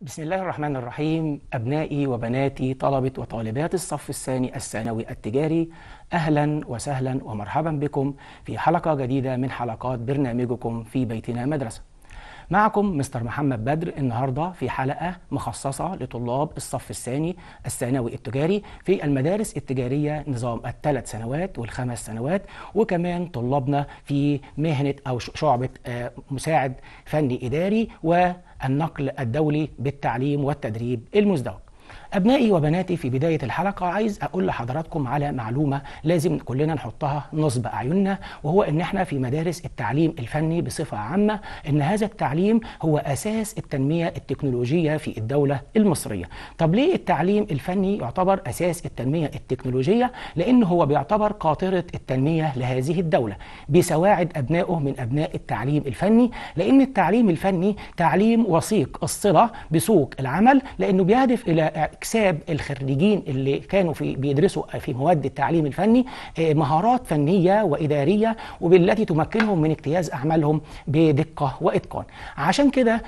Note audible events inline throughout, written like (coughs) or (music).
بسم الله الرحمن الرحيم أبنائي وبناتي طلبة وطالبات الصف الثاني الثانوي التجاري أهلا وسهلا ومرحبا بكم في حلقة جديدة من حلقات برنامجكم في بيتنا مدرسة معكم مستر محمد بدر النهاردة في حلقة مخصصة لطلاب الصف الثاني الثانوي التجاري في المدارس التجارية نظام الثلاث سنوات والخمس سنوات وكمان طلابنا في مهنة أو شعبة آه، مساعد فني إداري و النقل الدولي بالتعليم والتدريب المزدوج أبنائي وبناتي في بداية الحلقة عايز أقول لحضراتكم على معلومة لازم كلنا نحطها نصب أعيننا وهو إن إحنا في مدارس التعليم الفني بصفة عامة إن هذا التعليم هو أساس التنمية التكنولوجية في الدولة المصرية طب ليه التعليم الفني يعتبر أساس التنمية التكنولوجية لأن هو بيعتبر قاطرة التنمية لهذه الدولة بسواعد أبنائه من أبناء التعليم الفني لأن التعليم الفني تعليم وثيق الصلة بسوق العمل لأنه بيهدف إلى اكساب الخريجين اللي كانوا في بيدرسوا في مواد التعليم الفني آه، مهارات فنيه واداريه وبالتي تمكنهم من اجتياز اعمالهم بدقه واتقان عشان كده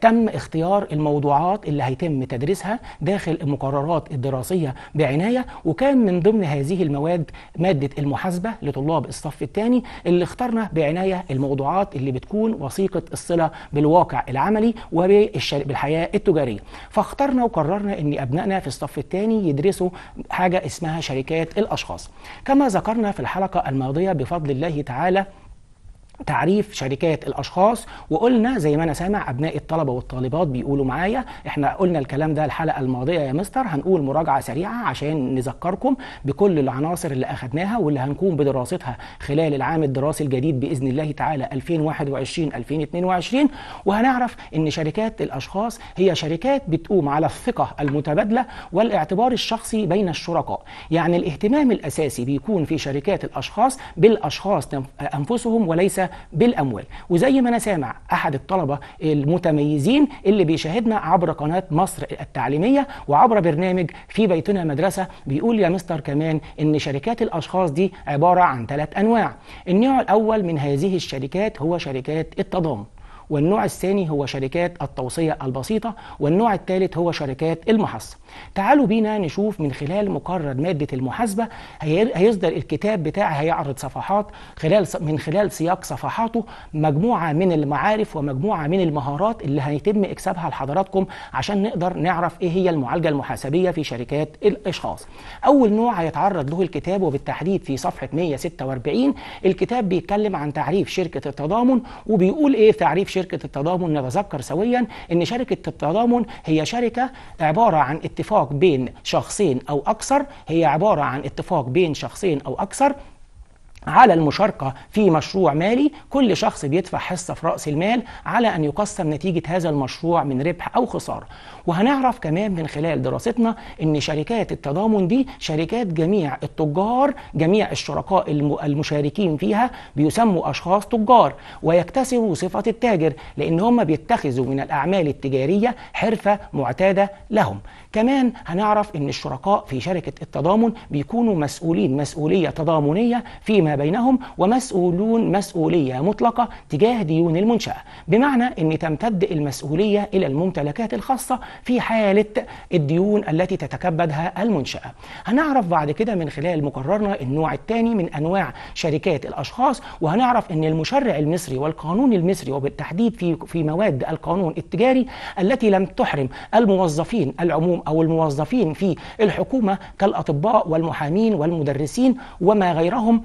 تم اختيار الموضوعات اللي هيتم تدريسها داخل المقررات الدراسية بعناية وكان من ضمن هذه المواد مادة المحاسبة لطلاب الصف الثاني اللي اخترنا بعناية الموضوعات اللي بتكون وثيقة الصلة بالواقع العملي وبالحياة التجارية فاخترنا وقررنا ان أبنائنا في الصف الثاني يدرسوا حاجة اسمها شركات الأشخاص كما ذكرنا في الحلقة الماضية بفضل الله تعالى تعريف شركات الاشخاص وقلنا زي ما انا سامع ابناء الطلبه والطالبات بيقولوا معايا احنا قلنا الكلام ده الحلقه الماضيه يا مستر هنقول مراجعه سريعه عشان نذكركم بكل العناصر اللي اخذناها واللي هنقوم بدراستها خلال العام الدراسي الجديد باذن الله تعالى 2021 2022 وهنعرف ان شركات الاشخاص هي شركات بتقوم على الثقه المتبادله والاعتبار الشخصي بين الشركاء يعني الاهتمام الاساسي بيكون في شركات الاشخاص بالاشخاص انفسهم وليس بالاموال وزي ما انا سامع احد الطلبه المتميزين اللي بيشاهدنا عبر قناه مصر التعليميه وعبر برنامج في بيتنا مدرسه بيقول يا مستر كمان ان شركات الاشخاص دي عباره عن ثلاث انواع النوع الاول من هذه الشركات هو شركات التضامن والنوع الثاني هو شركات التوصية البسيطة والنوع الثالث هو شركات المحصة تعالوا بينا نشوف من خلال مقرر مادة المحاسبة هيصدر الكتاب بتاعي هيعرض صفحات خلال من خلال سياق صفحاته مجموعة من المعارف ومجموعة من المهارات اللي هيتم إكسابها لحضراتكم عشان نقدر نعرف إيه هي المعالجة المحاسبية في شركات الأشخاص أول نوع هيتعرض له الكتاب وبالتحديد في صفحة 146 الكتاب بيتكلم عن تعريف شركة التضامن وبيقول إيه تعريف شركه التضامن نتذكر سويا ان شركه التضامن هي شركه عباره عن اتفاق بين شخصين او اكثر هي عباره عن اتفاق بين شخصين او اكثر على المشاركة في مشروع مالي كل شخص بيدفع حصة في رأس المال على أن يقسم نتيجة هذا المشروع من ربح أو خسارة وهنعرف كمان من خلال دراستنا أن شركات التضامن دي شركات جميع التجار جميع الشركاء المشاركين فيها بيسموا أشخاص تجار ويكتسبوا صفة التاجر لأن هم بيتخذوا من الأعمال التجارية حرفة معتادة لهم كمان هنعرف ان الشركاء في شركه التضامن بيكونوا مسؤولين مسؤوليه تضامنيه فيما بينهم ومسؤولون مسؤوليه مطلقه تجاه ديون المنشاه بمعنى ان تمتد المسؤوليه الى الممتلكات الخاصه في حاله الديون التي تتكبدها المنشاه هنعرف بعد كده من خلال مقررنا النوع الثاني من انواع شركات الاشخاص وهنعرف ان المشرع المصري والقانون المصري وبالتحديد في في مواد القانون التجاري التي لم تحرم الموظفين العموم أو الموظفين في الحكومة كالأطباء والمحامين والمدرسين وما غيرهم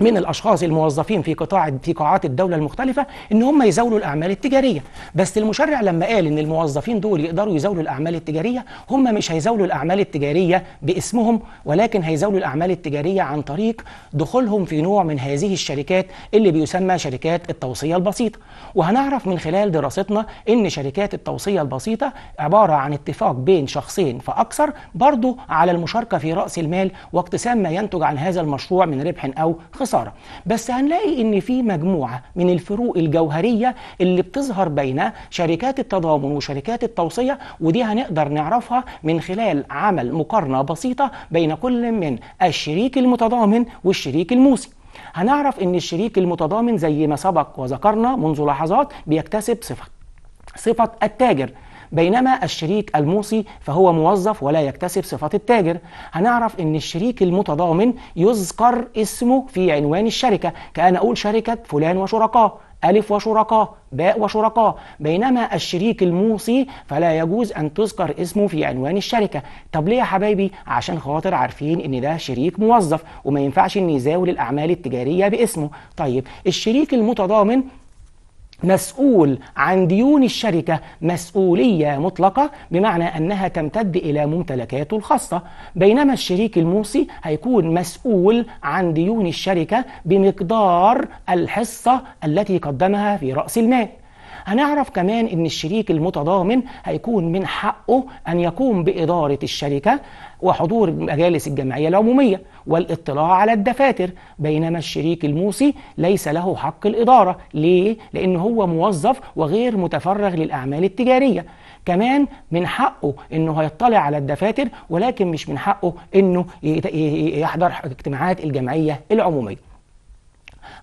من الاشخاص الموظفين في قطاع في قاعات الدوله المختلفه ان هم يزاولوا الاعمال التجاريه بس المشرع لما قال ان الموظفين دول يقدروا يزاولوا الاعمال التجاريه هم مش هيزاولوا الاعمال التجاريه باسمهم ولكن هيزاولوا الاعمال التجاريه عن طريق دخولهم في نوع من هذه الشركات اللي بيسمى شركات التوصيه البسيطه وهنعرف من خلال دراستنا ان شركات التوصيه البسيطه عباره عن اتفاق بين شخصين فاكثر برضه على المشاركه في راس المال واقتسام ما ينتج عن هذا المشروع من ربح او خسارة الخساره بس هنلاقي ان في مجموعه من الفروق الجوهريه اللي بتظهر بين شركات التضامن وشركات التوصيه ودي هنقدر نعرفها من خلال عمل مقارنه بسيطه بين كل من الشريك المتضامن والشريك الموسي هنعرف ان الشريك المتضامن زي ما سبق وذكرنا منذ لحظات بيكتسب صفه صفه التاجر بينما الشريك الموصي فهو موظف ولا يكتسب صفة التاجر هنعرف أن الشريك المتضامن يذكر اسمه في عنوان الشركة كأن أقول شركة فلان وشركاء ألف وشركاء باء وشركاء بينما الشريك الموصي فلا يجوز أن تذكر اسمه في عنوان الشركة طب ليه يا حبايبي عشان خاطر عارفين إن ده شريك موظف وما ينفعش إن يزاول الأعمال التجارية باسمه طيب الشريك المتضامن مسؤول عن ديون الشركة مسؤولية مطلقة بمعنى أنها تمتد إلى ممتلكاته الخاصة بينما الشريك الموصي هيكون مسؤول عن ديون الشركة بمقدار الحصة التي قدمها في رأس المال هنعرف كمان ان الشريك المتضامن هيكون من حقه ان يقوم باداره الشركه وحضور مجالس الجمعية العمومية والاطلاع على الدفاتر بينما الشريك الموصي ليس له حق الإدارة ليه؟ لأن هو موظف وغير متفرغ للأعمال التجارية كمان من حقه انه هيطلع على الدفاتر ولكن مش من حقه انه يحضر اجتماعات الجمعيه العموميه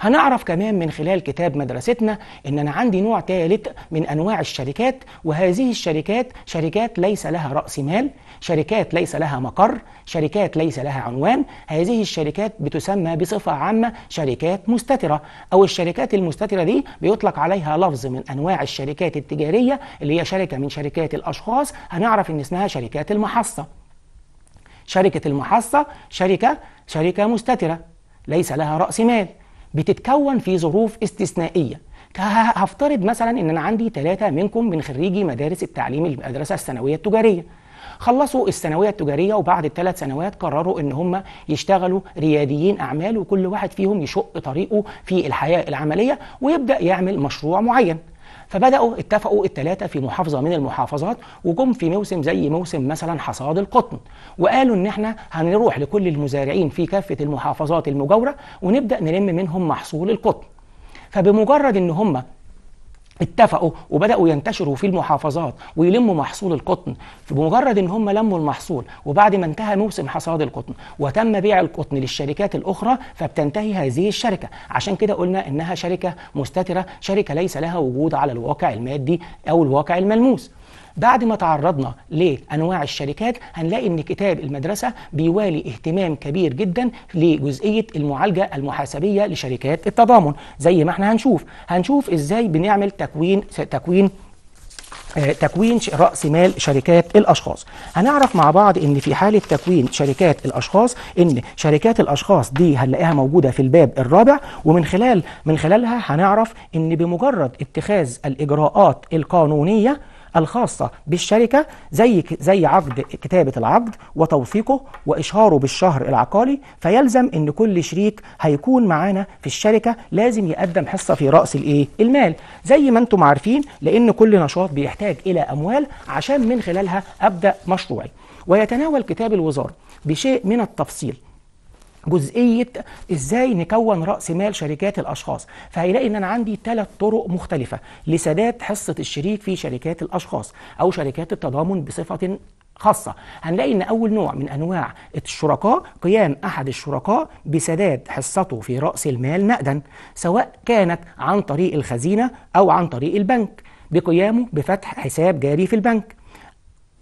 هنعرف كمان من خلال كتاب مدرستنا ان انا عندي نوع ثالث من انواع الشركات وهذه الشركات شركات ليس لها راس مال شركات ليس لها مقر شركات ليس لها عنوان هذه الشركات بتسمى بصفه عامه شركات مستتره او الشركات المستتره دي بيطلق عليها لفظ من انواع الشركات التجاريه اللي هي شركه من شركات الاشخاص هنعرف ان اسمها شركات المحصه شركه المحصه شركه شركه مستتره ليس لها راس مال بتتكون في ظروف استثنائيه هفترض مثلا ان انا عندي ثلاثه منكم من خريجي مدارس التعليم المدرسه الثانويه التجاريه خلصوا الثانويه التجاريه وبعد الثلاث سنوات قرروا ان هم يشتغلوا رياديين اعمال وكل واحد فيهم يشق طريقه في الحياه العمليه ويبدا يعمل مشروع معين فبداوا اتفقوا الثلاثه في محافظه من المحافظات وجم في موسم زي موسم مثلا حصاد القطن وقالوا ان احنا هنروح لكل المزارعين في كافه المحافظات المجاوره ونبدا نلم منهم محصول القطن فبمجرد ان هم اتفقوا وبداوا ينتشروا في المحافظات ويلموا محصول القطن بمجرد ان هم لموا المحصول وبعد ما انتهى موسم حصاد القطن وتم بيع القطن للشركات الاخرى فبتنتهي هذه الشركه عشان كده قلنا انها شركه مستتره شركه ليس لها وجود على الواقع المادي او الواقع الملموس بعد ما تعرضنا لانواع الشركات هنلاقي ان كتاب المدرسه بيوالي اهتمام كبير جدا لجزئيه المعالجه المحاسبيه لشركات التضامن زي ما احنا هنشوف هنشوف ازاي بنعمل تكوين تكوين آه، تكوين راس مال شركات الاشخاص هنعرف مع بعض ان في حاله تكوين شركات الاشخاص ان شركات الاشخاص دي هنلاقيها موجوده في الباب الرابع ومن خلال من خلالها هنعرف ان بمجرد اتخاذ الاجراءات القانونيه الخاصة بالشركة زي زي عقد كتابة العقد وتوثيقه وإشهاره بالشهر العقاري فيلزم إن كل شريك هيكون معانا في الشركة لازم يقدم حصة في رأس الإيه؟ المال زي ما أنتم عارفين لأن كل نشاط بيحتاج إلى أموال عشان من خلالها أبدأ مشروعي ويتناول كتاب الوزارة بشيء من التفصيل جزئيه ازاي نكون راس مال شركات الاشخاص فهيلاقي ان انا عندي ثلاث طرق مختلفه لسداد حصه الشريك في شركات الاشخاص او شركات التضامن بصفه خاصة هنلاقي ان اول نوع من انواع الشركاء قيام احد الشركاء بسداد حصته في رأس المال نقدا سواء كانت عن طريق الخزينة او عن طريق البنك بقيامه بفتح حساب جاري في البنك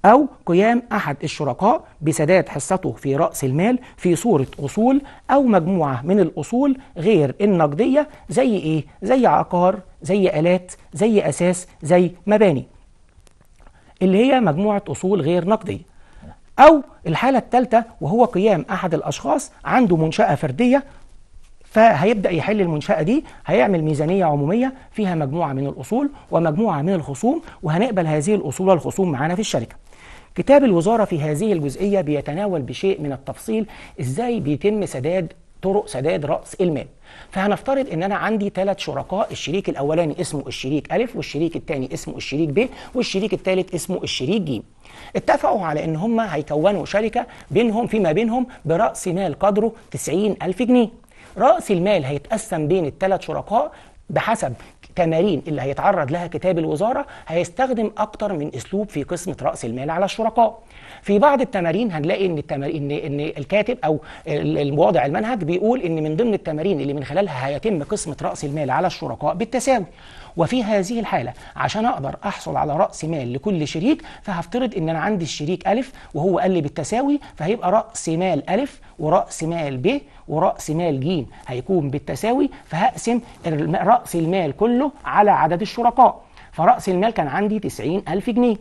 أو قيام أحد الشركاء بسداد حصته في رأس المال في صورة أصول أو مجموعة من الأصول غير النقدية زي إيه؟ زي عقار، زي آلات، زي أساس، زي مباني. اللي هي مجموعة أصول غير نقدية. أو الحالة الثالثة وهو قيام أحد الأشخاص عنده منشأة فردية فهيبدا يحل المنشاه دي هيعمل ميزانيه عموميه فيها مجموعه من الاصول ومجموعه من الخصوم وهنقبل هذه الاصول والخصوم معانا في الشركه كتاب الوزارة في هذه الجزئية بيتناول بشيء من التفصيل إزاي بيتم سداد طرق سداد رأس المال فهنفترض ان انا عندي ثلاث شركاء الشريك الاولاني اسمه الشريك الف والشريك الثاني اسمه الشريك ب والشريك الثالث اسمه الشريك ج اتفقوا على ان هم هيكونوا شركه بينهم فيما بينهم براس مال قدره 90000 جنيه راس المال هيتقسم بين الثلاث شركاء بحسب التمارين اللي هيتعرض لها كتاب الوزاره هيستخدم اكتر من اسلوب في قسمه راس المال على الشركاء في بعض التمارين هنلاقي ان التمارين ان الكاتب او الوضع المنهج بيقول ان من ضمن التمارين اللي من خلالها هيتم قسمه راس المال على الشركاء بالتساوي وفي هذه الحالة عشان أقدر أحصل على رأس مال لكل شريك فهفترض إن أنا عندي الشريك ألف وهو قال لي بالتساوي فهيبقى رأس مال ألف ورأس مال ب ورأس مال ج هيكون بالتساوي فهقسم رأس المال كله على عدد الشركاء فرأس المال كان عندي 90000 جنيه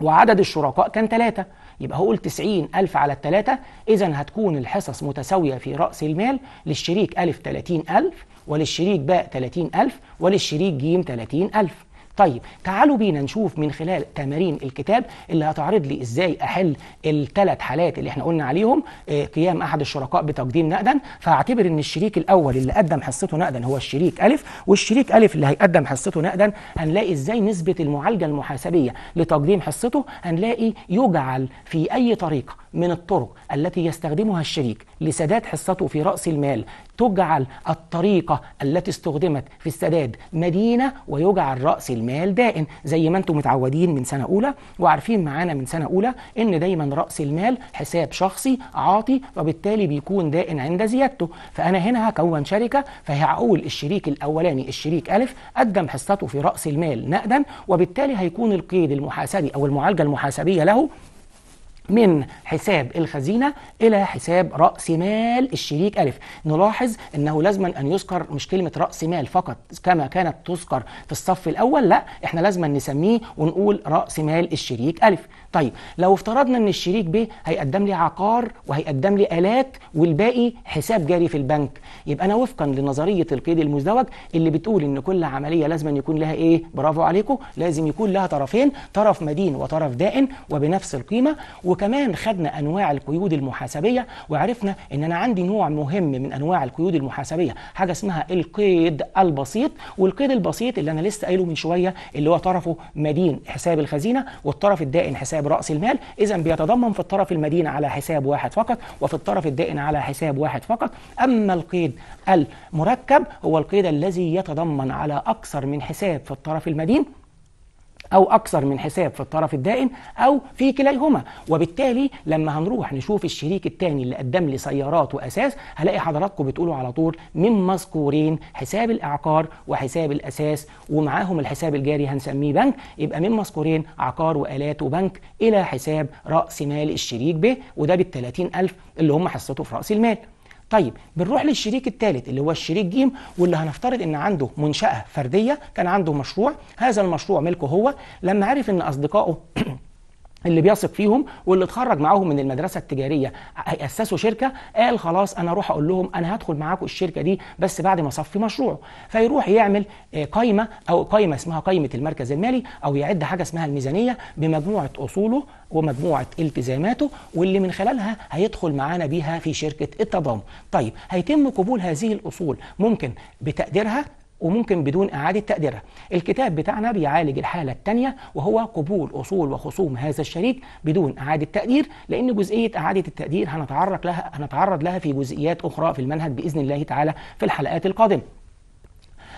وعدد الشركاء كان ثلاثة يبقى هقول 90000 على الثلاثة إذا هتكون الحصص متساوية في رأس المال للشريك ألف 30000 وللشريك باء 30000 وللشريك ج 30000 طيب تعالوا بينا نشوف من خلال تمارين الكتاب اللي هتعرض لي ازاي احل الثلاث حالات اللي احنا قلنا عليهم آه، قيام احد الشركاء بتقديم نقدا فاعتبر ان الشريك الاول اللي قدم حصته نقدا هو الشريك الف والشريك الف اللي هيقدم حصته نقدا هنلاقي ازاي نسبه المعالجه المحاسبيه لتقديم حصته هنلاقي يجعل في اي طريقه من الطرق التي يستخدمها الشريك لسداد حصته في راس المال تجعل الطريقة التي استخدمت في السداد مدينة ويجعل رأس المال دائن زي ما انتم متعودين من سنة أولى وعارفين معانا من سنة أولى إن دايما رأس المال حساب شخصي عاطي وبالتالي بيكون دائن عند زيادته فأنا هنا هكون شركة فهقول الشريك الأولاني الشريك ألف قدم حصته في رأس المال نقدا وبالتالي هيكون القيد المحاسبي أو المعالجة المحاسبية له من حساب الخزينة إلى حساب رأس مال الشريك ألف نلاحظ أنه لازما أن يذكر مش كلمة رأس مال فقط كما كانت تذكر في الصف الأول لا إحنا لازما نسميه ونقول رأس مال الشريك ألف طيب لو افترضنا ان الشريك ب هيقدم لي عقار وهيقدم لي الات والباقي حساب جاري في البنك يبقى انا وفقا لنظريه القيد المزدوج اللي بتقول ان كل عمليه لازم أن يكون لها ايه برافو عليكم لازم يكون لها طرفين طرف مدين وطرف دائن وبنفس القيمه وكمان خدنا انواع القيود المحاسبيه وعرفنا ان انا عندي نوع مهم من انواع القيود المحاسبيه حاجه اسمها القيد البسيط والقيد البسيط اللي انا لسه قايله من شويه اللي هو طرفه مدين حساب الخزينه والطرف الدائن حساب حساب رأس المال إذا بيتضمن في الطرف المدين على حساب واحد فقط وفي الطرف الدائن على حساب واحد فقط أما القيد المركب هو القيد الذي يتضمن على أكثر من حساب في الطرف المدين أو أكثر من حساب في الطرف الدائن أو في كليهما وبالتالي لما هنروح نشوف الشريك الثاني اللي قدم لي سيارات وأساس هلاقي حضراتكم بتقولوا على طول من مذكورين حساب الإعقار وحساب الأساس ومعاهم الحساب الجاري هنسميه بنك يبقى من مذكورين عقار وآلات وبنك إلى حساب رأس مال الشريك به وده بال 30000 اللي هم حصته في رأس المال طيب بنروح للشريك الثالث اللي هو الشريك ج واللي هنفترض ان عنده منشاه فرديه كان عنده مشروع هذا المشروع ملكه هو لما عرف ان اصدقائه اللي بيثق فيهم واللي اتخرج معاهم من المدرسه التجاريه هيأسسوا شركه قال خلاص انا اروح اقول لهم انا هدخل معاكم الشركه دي بس بعد ما اصفي مشروعه فيروح يعمل آه، قائمه او قائمه اسمها قائمه المركز المالي او يعد حاجه اسمها الميزانيه بمجموعه اصوله ومجموعه التزاماته واللي من خلالها هيدخل معانا بيها في شركه التضامن طيب هيتم قبول هذه الاصول ممكن بتقديرها وممكن بدون إعادة تقديرها الكتاب بتاعنا بيعالج الحالة الثانية وهو قبول أصول وخصوم هذا الشريك بدون إعادة تقدير لأن جزئية إعادة التقدير هنتعرض لها هنتعرض لها في جزئيات أخرى في المنهج بإذن الله تعالى في الحلقات القادمة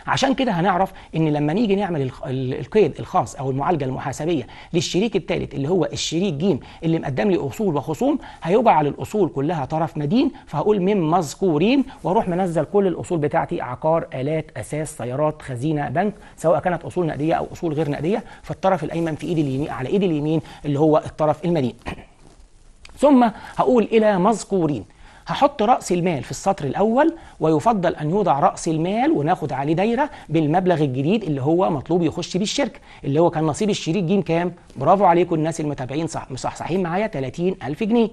عشان كده هنعرف ان لما نيجي نعمل القيد الخاص او المعالجه المحاسبيه للشريك الثالث اللي هو الشريك ج اللي مقدم لي اصول وخصوم هيجعل الاصول كلها طرف مدين فهقول من مذكورين واروح منزل كل الاصول بتاعتي عقار الات اساس سيارات خزينه بنك سواء كانت اصول نقديه او اصول غير نقديه فالطرف الايمن في ايدي اليمين على ايدي اليمين اللي هو الطرف المدين (clears throat) ثم هقول الى مذكورين هحط راس المال في السطر الاول ويفضل ان يوضع راس المال وناخد عليه دايره بالمبلغ الجديد اللي هو مطلوب يخش بيه الشركه اللي هو كان نصيب الشريك جيم كام برافو عليكم الناس المتابعين صح مصحصحين معايا 30 ألف جنيه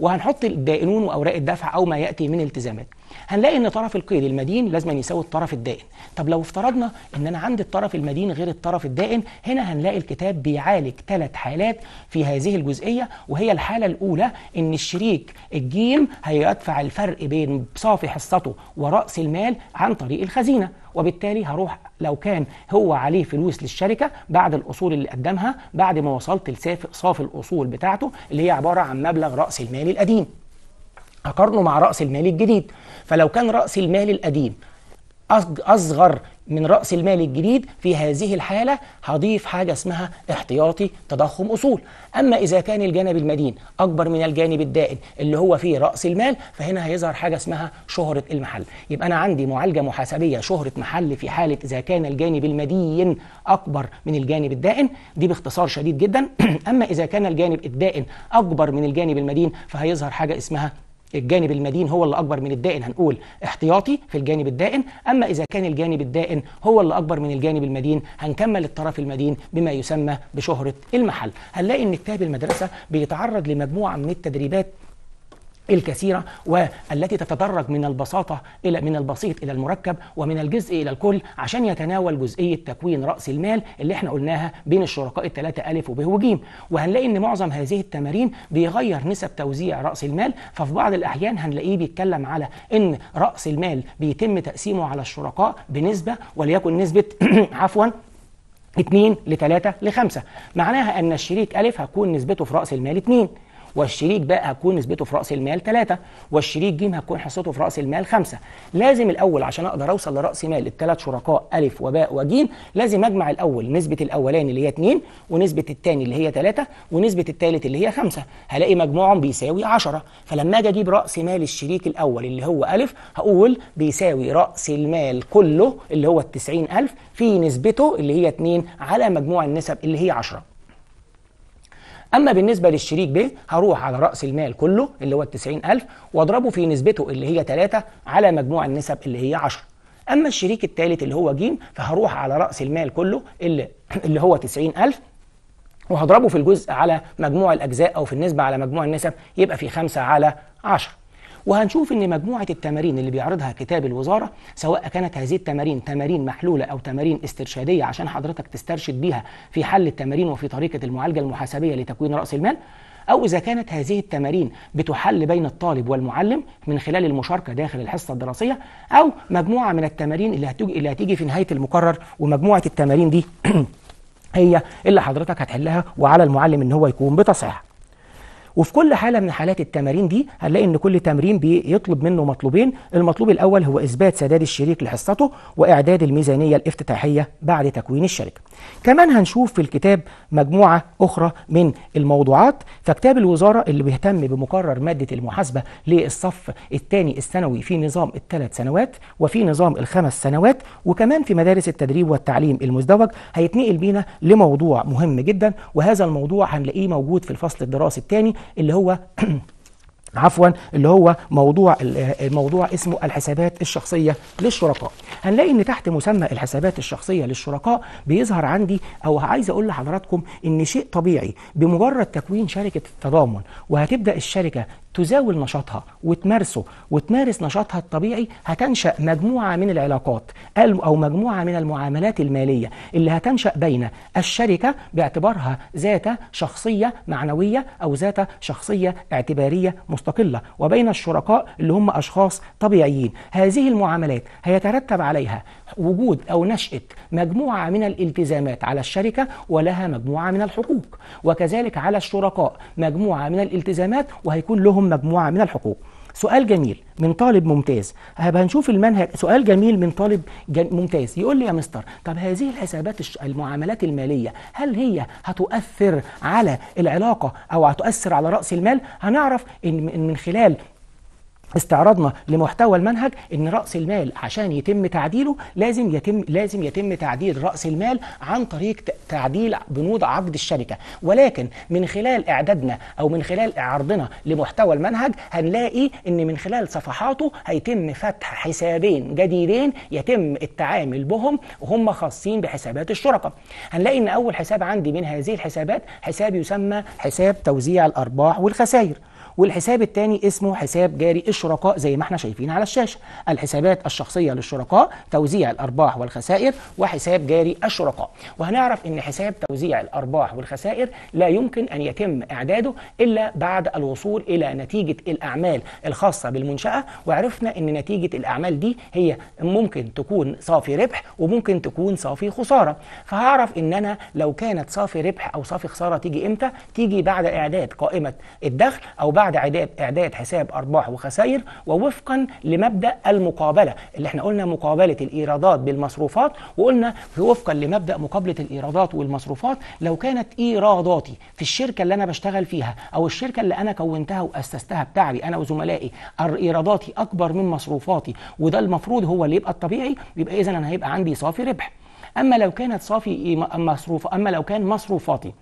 وهنحط الدائنون واوراق الدفع او ما ياتي من التزامات هنلاقي ان طرف القيد المدين لازم يساوي الطرف الدائن طب لو افترضنا ان انا عندي الطرف المدين غير الطرف الدائن هنا هنلاقي الكتاب بيعالج ثلاث حالات في هذه الجزئيه وهي الحاله الاولى ان الشريك الجيم هيدفع الفرق بين صافي حصته وراس المال عن طريق الخزينه وبالتالي هروح لو كان هو عليه فلوس للشركه بعد الاصول اللي قدمها بعد ما وصلت لصافي الاصول بتاعته اللي هي عباره عن مبلغ راس المال القديم هقارنه مع رأس المال الجديد فلو كان رأس المال القديم أصغر من رأس المال الجديد في هذه الحالة هضيف حاجة اسمها احتياطي تضخم أصول أما إذا كان الجانب المدين أكبر من الجانب الدائن اللي هو فيه رأس المال فهنا هيظهر حاجة اسمها شهرة المحل يبقى أنا عندي معالجة محاسبية شهرة محل في حالة إذا كان الجانب المدين أكبر من الجانب الدائن دي باختصار شديد جدا (clears throat) أما إذا كان الجانب الدائن أكبر من الجانب المدين فهيظهر حاجة اسمها الجانب المدين هو اللي أكبر من الدائن هنقول احتياطي في الجانب الدائن أما إذا كان الجانب الدائن هو اللي أكبر من الجانب المدين هنكمل الطرف المدين بما يسمى بشهرة المحل هنلاقي إن كتاب المدرسة بيتعرض لمجموعة من التدريبات الكثيرة والتي تتدرج من البساطة إلى من البسيط إلى المركب ومن الجزء إلى الكل عشان يتناول جزئية تكوين رأس المال اللي احنا قلناها بين الشركاء الثلاثة ألف وب وج وهنلاقي إن معظم هذه التمارين بيغير نسب توزيع رأس المال ففي بعض الأحيان هنلاقيه بيتكلم على إن رأس المال بيتم تقسيمه على الشركاء بنسبة وليكن نسبة (clears throat) عفوا 2 ل 3 ل 5 معناها أن الشريك ألف هتكون نسبته في رأس المال 2 والشريك باء هتكون نسبته في راس المال 3 والشريك ج هتكون حصته في راس المال 5 لازم الاول عشان اقدر اوصل لراس مال الثلاث شركاء ا وباء وج لازم اجمع الاول نسبه الاولاني اللي هي 2 ونسبه الثاني اللي هي 3 ونسبه الثالث اللي هي 5 هلاقي مجموعهم بيساوي 10 فلما اجي اجيب راس مال الشريك الاول اللي هو ا هقول بيساوي راس المال كله اللي هو ال 90000 في نسبته اللي هي 2 على مجموع النسب اللي هي 10 اما بالنسبه للشريك ب هروح على راس المال كله اللي هو ال 90000 واضربه في نسبته اللي هي 3 على مجموع النسب اللي هي 10 اما الشريك الثالث اللي هو ج فهروح على راس المال كله اللي (clears throat) اللي هو 90000 وهضربه في الجزء على مجموع الاجزاء او في النسبه على مجموع النسب يبقى في 5 على 10 وهنشوف ان مجموعه التمارين اللي بيعرضها كتاب الوزاره سواء كانت هذه التمارين تمارين محلوله او تمارين استرشاديه عشان حضرتك تسترشد بيها في حل التمارين وفي طريقه المعالجه المحاسبيه لتكوين راس المال أو إذا كانت هذه التمارين بتحل بين الطالب والمعلم من خلال المشاركة داخل الحصة الدراسية أو مجموعة من التمارين اللي هتيجي اللي هتيجي في نهاية المقرر ومجموعة التمارين دي (clears throat) هي اللي حضرتك هتحلها وعلى المعلم إن هو يكون بتصحيحها. وفي كل حالة من حالات التمارين دي هنلاقي ان كل تمرين بيطلب منه مطلوبين المطلوب الاول هو اثبات سداد الشريك لحصته واعداد الميزانية الافتتاحية بعد تكوين الشركة كمان هنشوف في الكتاب مجموعة اخرى من الموضوعات فكتاب الوزارة اللي بيهتم بمقرر مادة المحاسبة للصف الثاني الثانوي في نظام الثلاث سنوات وفي نظام الخمس سنوات وكمان في مدارس التدريب والتعليم المزدوج هيتنقل بينا لموضوع مهم جدا وهذا الموضوع هنلاقيه موجود في الفصل الدراسي الثاني اللي هو (clears throat) عفوا اللي هو موضوع الموضوع اسمه الحسابات الشخصيه للشركاء هنلاقي ان تحت مسمى الحسابات الشخصيه للشركاء بيظهر عندي او عايز اقول لحضراتكم ان شيء طبيعي بمجرد تكوين شركه التضامن وهتبدا الشركه تزاول نشاطها وتمارسه وتمارس نشاطها الطبيعي هتنشأ مجموعة من العلاقات أو مجموعة من المعاملات المالية اللي هتنشأ بين الشركة باعتبارها ذات شخصية معنوية أو ذات شخصية اعتبارية مستقلة وبين الشركاء اللي هم أشخاص طبيعيين هذه المعاملات هيترتب عليها وجود أو نشأة مجموعة من الالتزامات على الشركة ولها مجموعة من الحقوق وكذلك على الشركاء مجموعة من الالتزامات وهيكون لهم لهم مجموعة من الحقوق سؤال جميل من طالب ممتاز هنشوف المنهج سؤال جميل من طالب ممتاز يقول لي يا مستر طب هذه الحسابات المعاملات الماليه هل هي هتؤثر على العلاقه او هتؤثر على راس المال هنعرف ان من خلال استعراضنا لمحتوى المنهج ان راس المال عشان يتم تعديله لازم يتم لازم يتم تعديل راس المال عن طريق تعديل بنود عقد الشركه ولكن من خلال اعدادنا او من خلال عرضنا لمحتوى المنهج هنلاقي ان من خلال صفحاته هيتم فتح حسابين جديدين يتم التعامل بهم وهم خاصين بحسابات الشركاء هنلاقي ان اول حساب عندي من هذه الحسابات حساب يسمى حساب توزيع الارباح والخسائر والحساب الثاني اسمه حساب جاري الشركاء زي ما احنا شايفين على الشاشه الحسابات الشخصيه للشركاء توزيع الارباح والخسائر وحساب جاري الشركاء وهنعرف ان حساب توزيع الارباح والخسائر لا يمكن ان يتم اعداده الا بعد الوصول الى نتيجه الاعمال الخاصه بالمنشاه وعرفنا ان نتيجه الاعمال دي هي ممكن تكون صافي ربح وممكن تكون صافي خساره فهعرف ان انا لو كانت صافي ربح او صافي خساره تيجي امتى تيجي بعد اعداد قائمه الدخل او بعد بعد إعداد حساب أرباح وخسائر ووفقا لمبدأ المقابلة اللي احنا قلنا مقابلة الإيرادات بالمصروفات وقلنا وفقا لمبدأ مقابلة الإيرادات والمصروفات لو كانت إيراداتي في الشركة اللي أنا بشتغل فيها أو الشركة اللي أنا كونتها وأسستها بتاعي أنا وزملائي إيراداتي أكبر من مصروفاتي وده المفروض هو اللي يبقى الطبيعي يبقى إذا أنا هيبقى عندي صافي ربح أما لو كانت صافي مصروف أما لو كان مصروفاتي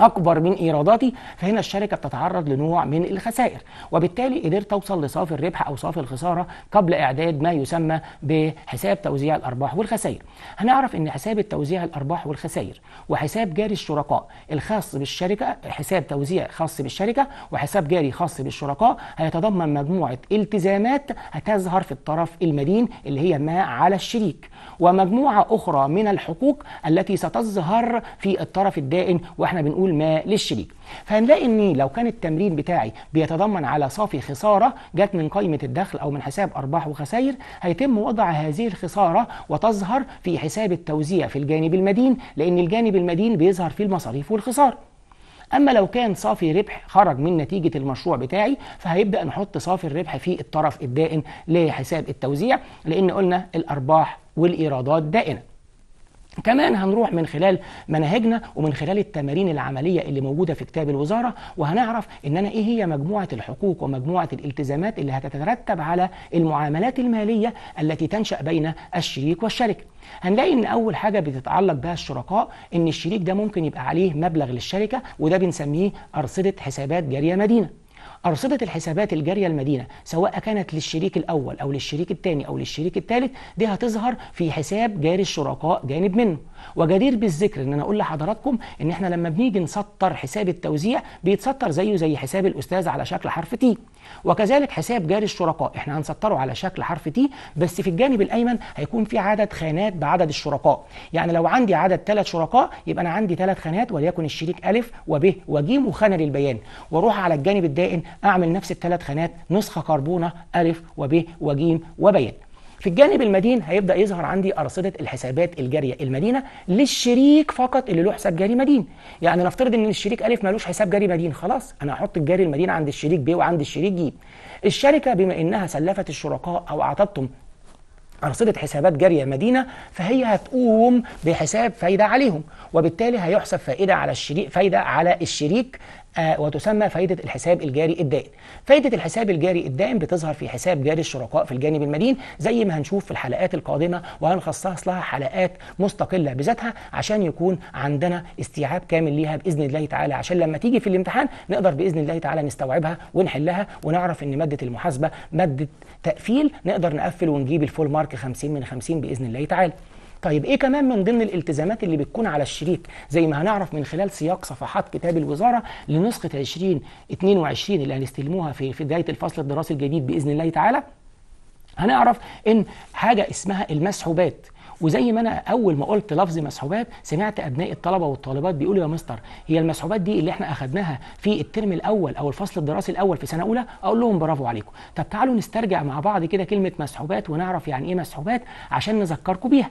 اكبر من ايراداتي فهنا الشركه بتتعرض لنوع من الخسائر وبالتالي قدرت اوصل لصافي الربح او صافي الخساره قبل اعداد ما يسمى بحساب توزيع الارباح والخسائر هنعرف ان حساب التوزيع الارباح والخسائر وحساب جاري الشركاء الخاص بالشركه حساب توزيع خاص بالشركه وحساب جاري خاص بالشركاء هيتضمن مجموعه التزامات هتظهر في الطرف المدين اللي هي ما على الشريك ومجموعة أخرى من الحقوق التي ستظهر في الطرف الدائن وإحنا بنقول ما للشريك فهنلاقي إن لو كان التمرين بتاعي بيتضمن على صافي خسارة جت من قائمة الدخل أو من حساب أرباح وخسائر هيتم وضع هذه الخسارة وتظهر في حساب التوزيع في الجانب المدين لأن الجانب المدين بيظهر فيه المصاريف والخسارة اما لو كان صافي ربح خرج من نتيجه المشروع بتاعي فهيبدا نحط صافي الربح في الطرف الدائن لحساب التوزيع لان قلنا الارباح والإيرادات دائما كمان هنروح من خلال مناهجنا ومن خلال التمارين العملية اللي موجودة في كتاب الوزارة وهنعرف إن أنا إيه هي مجموعة الحقوق ومجموعة الالتزامات اللي هتترتب على المعاملات المالية التي تنشأ بين الشريك والشركة هنلاقي ان اول حاجه بتتعلق بها الشركاء ان الشريك ده ممكن يبقى عليه مبلغ للشركه وده بنسميه ارصده حسابات جاريه مدينه أرصدة الحسابات الجارية المدينة سواء كانت للشريك الأول أو للشريك الثاني أو للشريك الثالث دي هتظهر في حساب جاري الشركاء جانب منه وجدير بالذكر ان انا اقول لحضراتكم ان احنا لما بنيجي نسطر حساب التوزيع بيتسطر زيه زي حساب الاستاذ على شكل حرف تي وكذلك حساب جاري الشركاء احنا هنسطره على شكل حرف تي بس في الجانب الايمن هيكون في عدد خانات بعدد الشركاء يعني لو عندي عدد ثلاث شركاء يبقى انا عندي ثلاث خانات وليكن الشريك الف وب وج وخانه للبيان واروح على الجانب الدائن اعمل نفس الثلاث خانات نسخه كربونه الف وب وج وبيان في الجانب المدين هيبدا يظهر عندي ارصده الحسابات الجاريه المدينه للشريك فقط اللي له حساب جاري مدين يعني نفترض ان الشريك الف ملوش حساب جاري مدين خلاص انا هحط الجاري المدين عند الشريك ب وعند الشريك ج الشركه بما انها سلفت الشركاء او اعطتهم أرصدة حسابات جارية مدينة فهي هتقوم بحساب فايدة عليهم وبالتالي هيحسب فائدة على الشريك فايدة على الشريك آه، وتسمى فائدة الحساب الجاري الدائم فائدة الحساب الجاري الدائم بتظهر في حساب جاري الشركاء في الجانب المدين زي ما هنشوف في الحلقات القادمة وهنخصص لها حلقات مستقلة بذاتها عشان يكون عندنا استيعاب كامل ليها بإذن الله تعالى عشان لما تيجي في الامتحان نقدر بإذن الله تعالى نستوعبها ونحلها ونعرف إن مادة المحاسبة مادة تقفيل نقدر نقفل ونجيب الفول مارك 50 من 50 بإذن الله تعالى طيب ايه كمان من ضمن الالتزامات اللي بتكون على الشريك زي ما هنعرف من خلال سياق صفحات كتاب الوزاره لنسخه 2022 اللي هنستلموها في في بدايه الفصل الدراسي الجديد باذن الله تعالى هنعرف ان حاجه اسمها المسحوبات وزي ما انا اول ما قلت لفظ مسحوبات سمعت ابناء الطلبه والطالبات بيقولوا يا مستر هي المسحوبات دي اللي احنا اخذناها في الترم الاول او الفصل الدراسي الاول في سنه اولى اقول لهم برافو عليكم طب تعالوا نسترجع مع بعض كده كلمه مسحوبات ونعرف يعني ايه مسحوبات عشان نذكركم بيها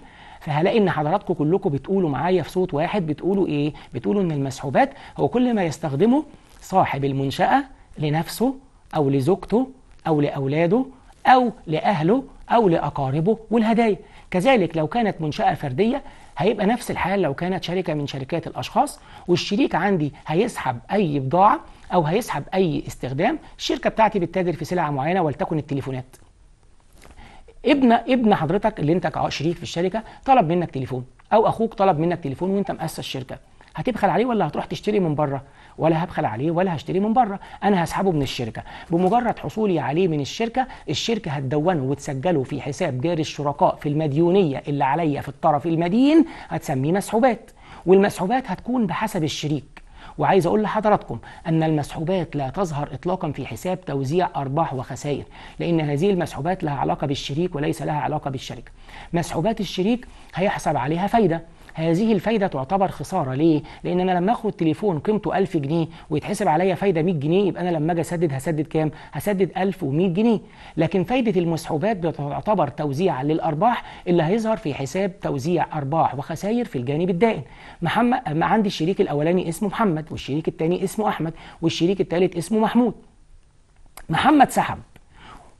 فهلاقي ان حضراتكم كلكم بتقولوا معايا في صوت واحد بتقولوا ايه بتقولوا ان المسحوبات هو كل ما يستخدمه صاحب المنشاه لنفسه او لزوجته او لاولاده او لاهله او لاقاربه والهدايا كذلك لو كانت منشاه فرديه هيبقى نفس الحال لو كانت شركه من شركات الاشخاص والشريك عندي هيسحب اي بضاعه او هيسحب اي استخدام الشركه بتاعتي بتتاجر في سلعه معينه ولتكن التليفونات ابن ابن حضرتك اللي انت كشريك في الشركه طلب منك تليفون او اخوك طلب منك تليفون وانت مؤسس الشركه هتبخل عليه ولا هتروح تشتري من بره ولا هبخل عليه ولا هشتري من بره انا هسحبه من الشركه بمجرد حصولي عليه من الشركه الشركه هتدونه وتسجله في حساب دار الشركاء في المديونيه اللي عليا في الطرف المدين هتسميه مسحوبات والمسحوبات هتكون بحسب الشريك وعايز اقول لحضراتكم ان المسحوبات لا تظهر اطلاقا في حساب توزيع ارباح وخسائر لان هذه المسحوبات لها علاقه بالشريك وليس لها علاقه بالشركه مسحوبات الشريك هيحسب عليها فايده هذه الفايده تعتبر خساره ليه؟ لان انا لما اخد تليفون قيمته 1000 جنيه ويتحسب عليا فايده 100 جنيه يبقى انا لما اجي اسدد هسدد كام؟ هسدد 1100 جنيه لكن فايده المسحوبات بتعتبر توزيع للارباح اللي هيظهر في حساب توزيع ارباح وخسائر في الجانب الدائم. محمد عندي الشريك الاولاني اسمه محمد والشريك الثاني اسمه احمد والشريك الثالث اسمه محمود. محمد سحب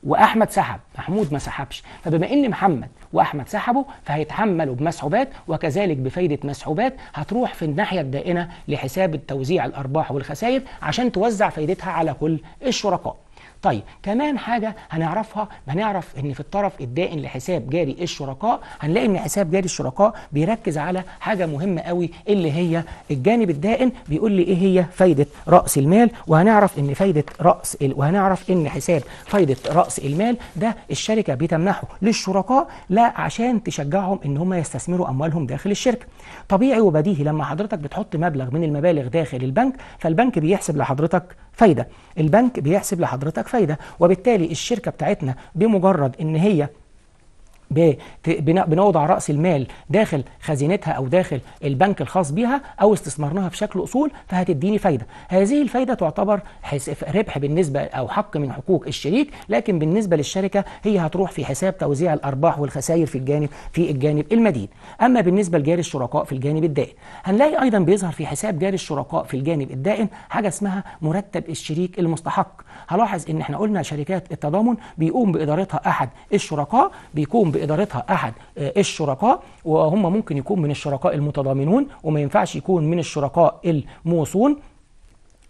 واحمد سحب محمود ما سحبش فبما ان محمد واحمد سحبه فهيتحملوا بمسحوبات وكذلك بفايده مسحوبات هتروح في الناحيه الدائنه لحساب التوزيع الارباح والخسائر عشان توزع فايدتها على كل الشركاء طيب كمان حاجه هنعرفها هنعرف ان في الطرف الدائن لحساب جاري الشركاء هنلاقي ان حساب جاري الشركاء بيركز على حاجه مهمه قوي اللي هي الجانب الدائن بيقول لي ايه هي فايده راس المال وهنعرف ان فايده راس ال... وهنعرف ان حساب فايده راس المال ده الشركه بتمنحه للشركاء لا عشان تشجعهم ان هم يستثمروا اموالهم داخل الشركه طبيعي وبديهي لما حضرتك بتحط مبلغ من المبالغ داخل البنك فالبنك بيحسب لحضرتك فايده البنك بيحسب لحضرتك فايده وبالتالي الشركه بتاعتنا بمجرد ان هي بنوضع راس المال داخل خزينتها او داخل البنك الخاص بها او استثمرناها في شكل اصول فهتديني فايده هذه الفايده تعتبر ربح بالنسبه او حق من حقوق الشريك لكن بالنسبه للشركه هي هتروح في حساب توزيع الارباح والخسائر في الجانب في الجانب المدين اما بالنسبه لجاري الشركاء في الجانب الدائن هنلاقي ايضا بيظهر في حساب جاري الشركاء في الجانب الدائن حاجه اسمها مرتب الشريك المستحق هلاحظ ان احنا قلنا شركات التضامن بيقوم بادارتها احد الشركاء بيقوم بإدارتها أحد آه، الشركاء وهم ممكن يكون من الشركاء المتضامنون وما ينفعش يكون من الشركاء الموصون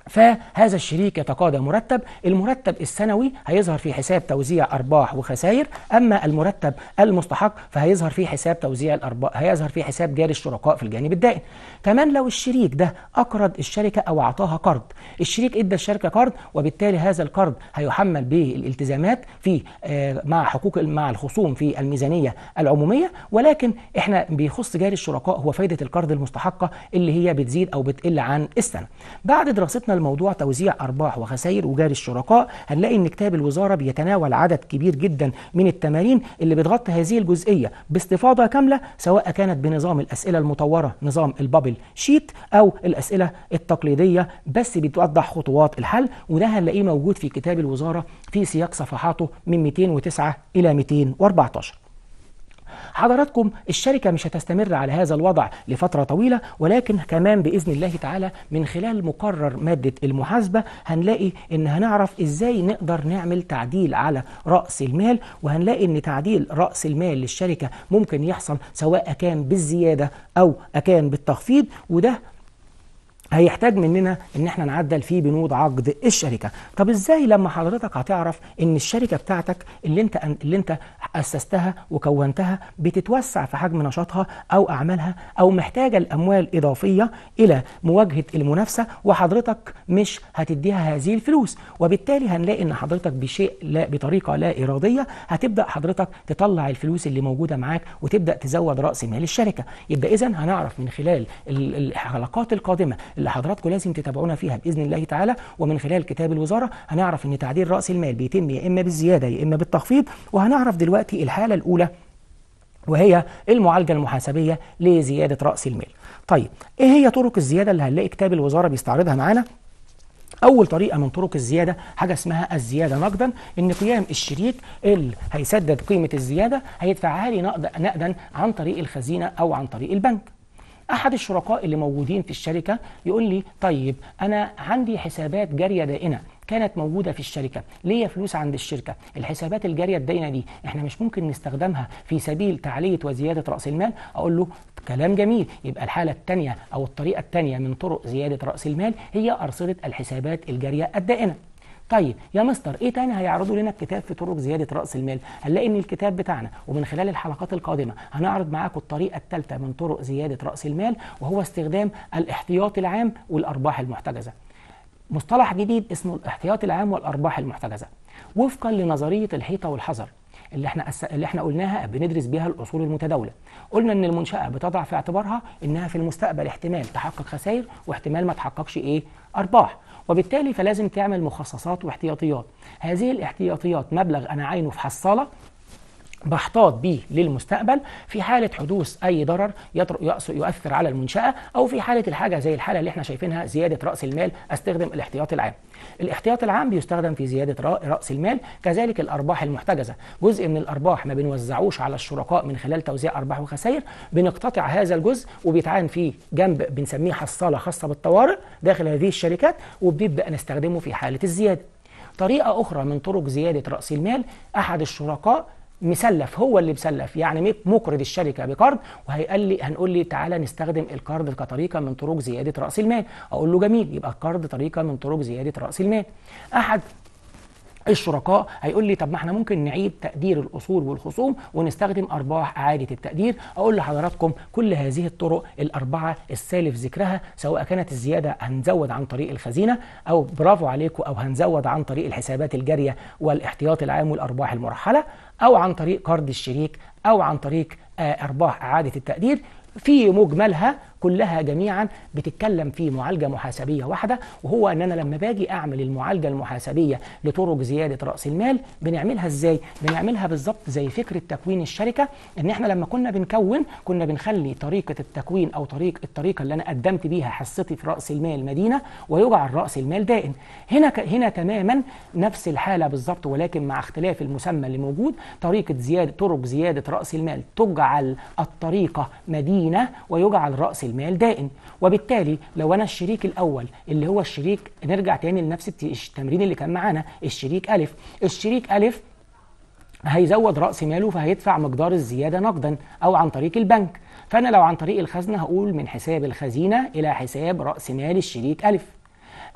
فهذا الشريك يتقاضى مرتب المرتب السنوي هيظهر في حساب توزيع ارباح وخسائر اما المرتب المستحق فهيظهر في حساب توزيع الارباح هيظهر في حساب جاري الشركاء في الجانب الدائم كمان لو الشريك ده اقرض الشركه او اعطاها قرض الشريك ادى الشركه قرض وبالتالي هذا القرض هيحمل به الالتزامات في آه، مع حقوق مع الخصوم في الميزانيه العموميه ولكن احنا بيخص جاري الشركاء هو فائده القرض المستحقه اللي هي بتزيد او بتقل عن السنه بعد دراستنا شفنا الموضوع توزيع أرباح وخسائر وجاري الشركاء هنلاقي إن كتاب الوزارة بيتناول عدد كبير جدا من التمارين اللي بتغطي هذه الجزئية باستفاضة كاملة سواء كانت بنظام الأسئلة المطورة نظام البابل شيت أو الأسئلة التقليدية بس بتوضح خطوات الحل وده هنلاقيه موجود في كتاب الوزارة في سياق صفحاته من 209 إلى 214 حضراتكم الشركة مش هتستمر على هذا الوضع لفترة طويلة ولكن كمان بإذن الله تعالى من خلال مقرر مادة المحاسبة هنلاقي إن هنعرف إزاي نقدر نعمل تعديل على رأس المال وهنلاقي إن تعديل رأس المال للشركة ممكن يحصل سواء كان بالزيادة أو أكان بالتخفيض وده هيحتاج مننا ان احنا نعدل فيه بنود عقد الشركه طب ازاي لما حضرتك هتعرف ان الشركه بتاعتك اللي انت اللي انت اسستها وكونتها بتتوسع في حجم نشاطها او اعمالها او محتاجه الاموال اضافيه الى مواجهه المنافسه وحضرتك مش هتديها هذه الفلوس وبالتالي هنلاقي ان حضرتك بشيء لا بطريقه لا اراديه هتبدا حضرتك تطلع الفلوس اللي موجوده معاك وتبدا تزود راس مال الشركه يبقى اذا هنعرف من خلال الحلقات القادمه اللي حضراتكم لازم تتابعونا فيها باذن الله تعالى ومن خلال كتاب الوزاره هنعرف ان تعديل راس المال بيتم يا اما بالزياده يا اما بالتخفيض وهنعرف دلوقتي الحاله الاولى وهي المعالجه المحاسبيه لزياده راس المال. طيب ايه هي طرق الزياده اللي هنلاقي كتاب الوزاره بيستعرضها معانا؟ أول طريقة من طرق الزيادة حاجة اسمها الزيادة نقدا إن قيام الشريك اللي هيسدد قيمة الزيادة هيدفعها لي نقدا عن طريق الخزينة أو عن طريق البنك احد الشركاء اللي موجودين في الشركه يقول لي طيب انا عندي حسابات جاريه دائنه كانت موجودة في الشركة ليا فلوس عند الشركة الحسابات الجارية الداينة دي احنا مش ممكن نستخدمها في سبيل تعلية وزيادة رأس المال أقول له كلام جميل يبقى الحالة الثانية أو الطريقة الثانية من طرق زيادة رأس المال هي أرصدة الحسابات الجارية الدائنة طيب يا مستر ايه تاني هيعرضوا لنا الكتاب في طرق زياده راس المال هنلاقي ان الكتاب بتاعنا ومن خلال الحلقات القادمه هنعرض معاكم الطريقه الثالثه من طرق زياده راس المال وهو استخدام الاحتياط العام والارباح المحتجزه مصطلح جديد اسمه الاحتياط العام والارباح المحتجزه وفقا لنظريه الحيطه والحذر اللي احنا أس... اللي احنا قلناها بندرس بيها الاصول المتداوله قلنا ان المنشاه بتضع في اعتبارها انها في المستقبل احتمال تحقق خسائر واحتمال ما تحققش ايه ارباح وبالتالي فلازم تعمل مخصصات واحتياطيات هذه الاحتياطيات مبلغ أنا عينه في حصالة باحتاط به للمستقبل في حالة حدوث أي ضرر يؤثر على المنشأة أو في حالة الحاجة زي الحالة اللي احنا شايفينها زيادة رأس المال أستخدم الاحتياط العام الاحتياط العام بيستخدم في زيادة رأس المال كذلك الأرباح المحتجزة جزء من الأرباح ما بنوزعوش على الشركاء من خلال توزيع أرباح وخسائر بنقتطع هذا الجزء وبيتعان فيه جنب بنسميه حصالة خاصة بالطوارئ داخل هذه الشركات وبنبدأ نستخدمه في حالة الزيادة طريقة أخرى من طرق زيادة رأس المال أحد الشركاء مسلف هو اللي مسلف يعني مقرض الشركه بقرض وهيقال لي هنقول لي تعالى نستخدم القرض كطريقه من طرق زياده راس المال اقول له جميل يبقى القرض طريقه من طرق زياده راس المال احد الشركاء هيقول لي طب ما احنا ممكن نعيد تقدير الاصول والخصوم ونستخدم ارباح اعاده التقدير اقول لحضراتكم كل هذه الطرق الاربعه السالف ذكرها سواء كانت الزياده هنزود عن طريق الخزينه او برافو عليكم او هنزود عن طريق الحسابات الجاريه والاحتياط العام والارباح المرحله أو عن طريق قرض الشريك أو عن طريق آه، أرباح إعادة التقدير في مجملها كلها جميعا بتتكلم في معالجه محاسبيه واحده وهو ان انا لما باجي اعمل المعالجه المحاسبيه لطرق زياده راس المال بنعملها ازاي؟ بنعملها بالظبط زي فكره تكوين الشركه ان احنا لما كنا بنكون كنا بنخلي طريقه التكوين او طريق الطريقه اللي انا قدمت بيها حصتي في راس المال مدينه ويجعل راس المال دائم. هنا هنا تماما نفس الحاله بالظبط ولكن مع اختلاف المسمى اللي موجود طريقه زياده طرق زياده راس المال تجعل الطريقه مدينه ويجعل راس المال دائم وبالتالي وبالتالي لو انا الشريك الاول اللي هو الشريك نرجع تاني لنفس التمرين اللي كان معانا الشريك الف الشريك الف هيزود راس ماله فهيدفع مقدار الزياده نقدا او عن طريق البنك فانا لو عن طريق الخزنه هقول من حساب الخزينه الى حساب راس مال الشريك الف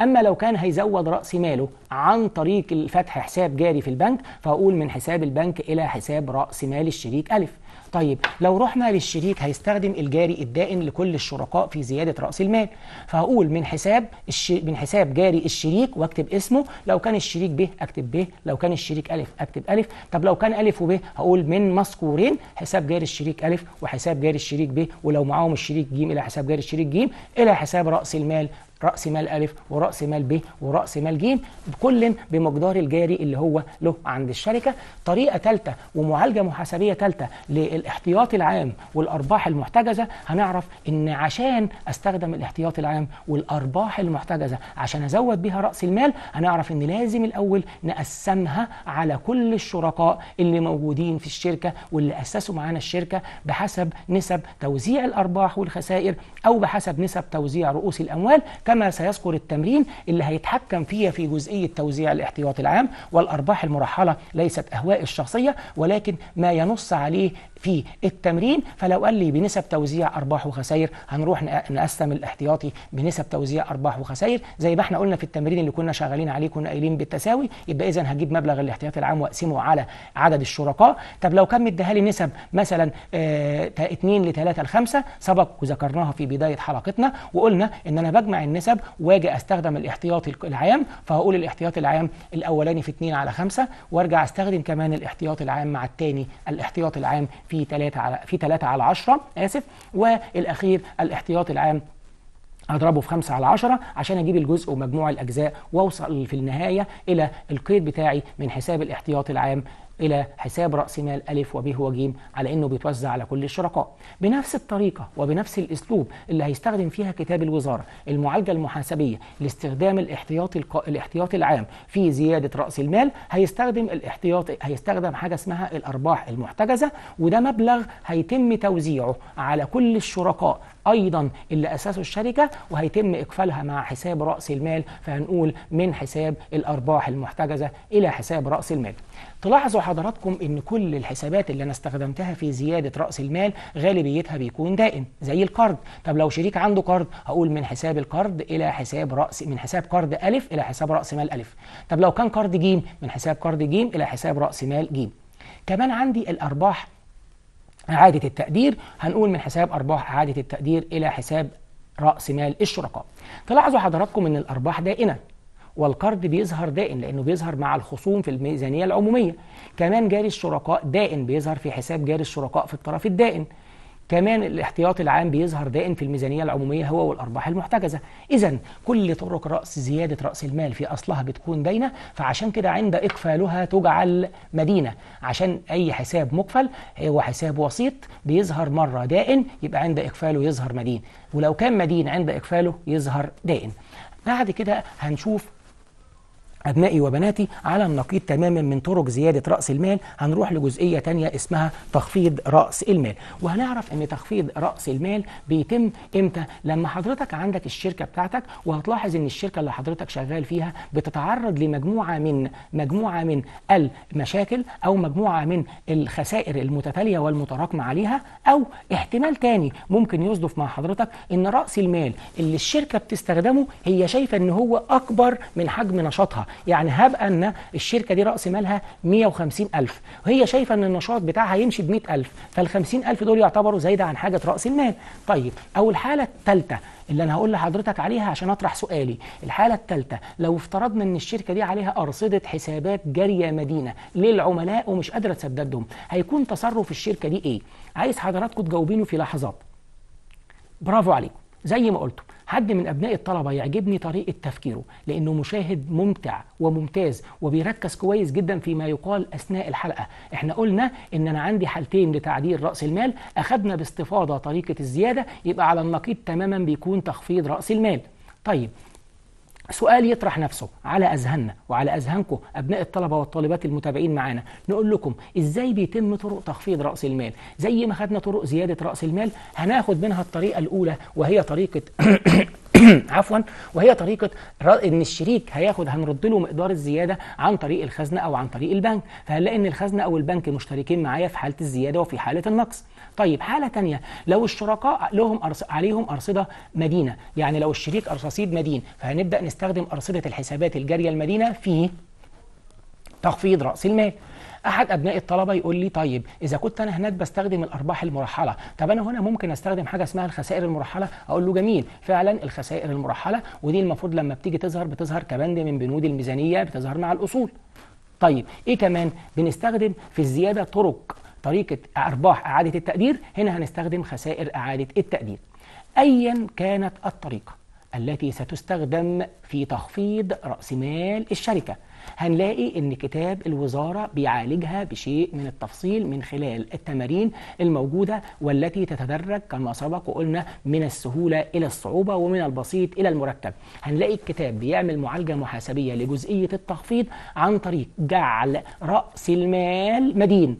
اما لو كان هيزود راس ماله عن طريق فتح حساب جاري في البنك فهقول من حساب البنك الى حساب راس مال الشريك الف طيب لو رحنا للشريك هيستخدم الجاري الدائن لكل الشركاء في زيادة رأس المال فهقول من حساب الش... من حساب جاري الشريك واكتب اسمه لو كان الشريك ب اكتب ب لو كان الشريك ألف اكتب ألف طب لو كان ألف وب هقول من مذكورين حساب جاري الشريك ألف وحساب جاري الشريك ب ولو معاهم الشريك ج إلى حساب جاري الشريك ج إلى حساب رأس المال راس مال الف وراس مال ب وراس مال ج كل بمقدار الجاري اللي هو له عند الشركه طريقه ثالثه ومعالجه محاسبيه ثالثه للاحتياطي العام والارباح المحتجزه هنعرف ان عشان استخدم الاحتياطي العام والارباح المحتجزه عشان ازود بيها راس المال هنعرف ان لازم الاول نقسمها على كل الشركاء اللي موجودين في الشركه واللي اسسوا معانا الشركه بحسب نسب توزيع الارباح والخسائر او بحسب نسب توزيع رؤوس الاموال كما سيذكر التمرين اللي هيتحكم فيها في جزئية توزيع الاحتياط العام والأرباح المرحلة ليست أهواء الشخصية ولكن ما ينص عليه في التمرين فلو قال لي بنسب توزيع أرباح وخسائر هنروح نقسم الاحتياطي بنسب توزيع أرباح وخسائر زي ما احنا قلنا في التمرين اللي كنا شغالين عليه كنا قايلين بالتساوي يبقى إذا هجيب مبلغ الاحتياطي العام وأقسمه على عدد الشركاء طب لو كان مديها لي نسب مثلا 2 ل 3 ل 5 سبق وذكرناها في بداية حلقتنا وقلنا إن أنا بجمع النسب الحساب واجي استخدم الاحتياطي العام فهقول الاحتياطي العام الاولاني في 2 على 5 وارجع استخدم كمان الاحتياطي العام مع الثاني الاحتياطي العام في 3 على في 3 على 10 اسف والاخير الاحتياطي العام اضربه في 5 على 10 عشان اجيب الجزء ومجموع الاجزاء واوصل في النهايه الى القيد بتاعي من حساب الاحتياطي العام إلى حساب رأس مال ألف وب وج على إنه بيتوزع على كل الشركاء بنفس الطريقة وبنفس الأسلوب اللي هيستخدم فيها كتاب الوزارة المعالجة المحاسبية لاستخدام الاحتياطي الق... الاحتياطي العام في زيادة رأس المال هيستخدم الاحتياطي هيستخدم حاجة اسمها الأرباح المحتجزة وده مبلغ هيتم توزيعه على كل الشركاء ايضا اللي اسسوا الشركه وهيتم اقفالها مع حساب راس المال فهنقول من حساب الارباح المحتجزه الى حساب راس المال تلاحظوا حضراتكم ان كل الحسابات اللي انا استخدمتها في زياده راس المال غالبيتها بيكون دائم زي القرض طب لو شريك عنده قرض هقول من حساب القرض الى حساب راس من حساب قرض الف الى حساب راس مال الف طب لو كان قرض جيم من حساب قرض جيم الى حساب راس مال جيم كمان عندي الارباح إعادة التقدير هنقول من حساب أرباح إعادة التقدير إلى حساب رأس مال الشركاء تلاحظوا حضراتكم أن الأرباح دائنة والقرض بيظهر دائن لانه بيظهر مع الخصوم في الميزانيه العموميه كمان جاري الشركاء دائن بيظهر في حساب جاري الشركاء في الطرف الدائن كمان الاحتياطي العام بيظهر دائم في الميزانية العمومية هو والأرباح المحتجزة إذا كل طرق رأس زيادة رأس المال في أصلها بتكون داينة فعشان كده عند إقفالها تجعل مدينة عشان أي حساب مقفل هو حساب وسيط بيظهر مرة دائن يبقى عند إقفاله يظهر مدين ولو كان مدين عند إقفاله يظهر دائن بعد كده هنشوف أبنائي وبناتي على النقيض تماما من طرق زيادة رأس المال هنروح لجزئية تانية اسمها تخفيض رأس المال وهنعرف أن تخفيض رأس المال بيتم إمتى لما حضرتك عندك الشركة بتاعتك وهتلاحظ أن الشركة اللي حضرتك شغال فيها بتتعرض لمجموعة من مجموعة من المشاكل أو مجموعة من الخسائر المتتالية والمتراكمة عليها أو احتمال تاني ممكن يصدف مع حضرتك أن رأس المال اللي الشركة بتستخدمه هي شايفة أن هو أكبر من حجم نشاطها يعني هبقى ان الشركه دي راس مالها 150000 وهي شايفه ان النشاط بتاعها يمشي ب 100000 فال 50000 دول يعتبروا زايده عن حاجه راس المال طيب او الحاله الثالثه اللي انا هقول لحضرتك عليها عشان اطرح سؤالي الحاله الثالثه لو افترضنا ان الشركه دي عليها ارصده حسابات جاريه مدينه للعملاء ومش قادره تسددهم هيكون تصرف الشركه دي ايه عايز حضراتكم تجاوبينه في لحظات برافو عليكم زي ما قلت حد من ابناء الطلبه يعجبني طريقه تفكيره لانه مشاهد ممتع وممتاز وبيركز كويس جدا فيما يقال اثناء الحلقه احنا قلنا ان انا عندي حالتين لتعديل راس المال اخذنا باستفاضه طريقه الزياده يبقى على النقيض تماما بيكون تخفيض راس المال طيب سؤال يطرح نفسه على اذهاننا وعلى اذهانكم ابناء الطلبه والطالبات المتابعين معانا نقول لكم ازاي بيتم طرق تخفيض راس المال زي ما خدنا طرق زياده راس المال هناخد منها الطريقه الاولى وهي طريقه (coughs) عفوا وهي طريقه ان الشريك هياخد هنرد له مقدار الزياده عن طريق الخزنه او عن طريق البنك فهنلاقي ان الخزنه او البنك مشتركين معايا في حاله الزياده وفي حاله النقص طيب حاله ثانيه لو الشركاء لهم أرص... عليهم ارصده مدينه يعني لو الشريك رصيد مدين فهنبدا نستخدم ارصده الحسابات الجاريه المدينه في تخفيض راس المال احد ابناء الطلبه يقول لي طيب اذا كنت انا هناك بستخدم الارباح المرحله طب انا هنا ممكن استخدم حاجه اسمها الخسائر المرحله اقول له جميل فعلا الخسائر المرحله ودي المفروض لما بتيجي تظهر بتظهر كبند من بنود الميزانيه بتظهر مع الاصول طيب ايه كمان بنستخدم في الزياده طرق طريقة أرباح إعادة التقدير هنا هنستخدم خسائر إعادة التقدير أيا كانت الطريقة التي ستستخدم في تخفيض رأس مال الشركة هنلاقي ان كتاب الوزاره بيعالجها بشيء من التفصيل من خلال التمارين الموجوده والتي تتدرج كما سبق وقلنا من السهوله الى الصعوبه ومن البسيط الى المركب هنلاقي الكتاب بيعمل معالجه محاسبيه لجزئيه التخفيض عن طريق جعل راس المال مدين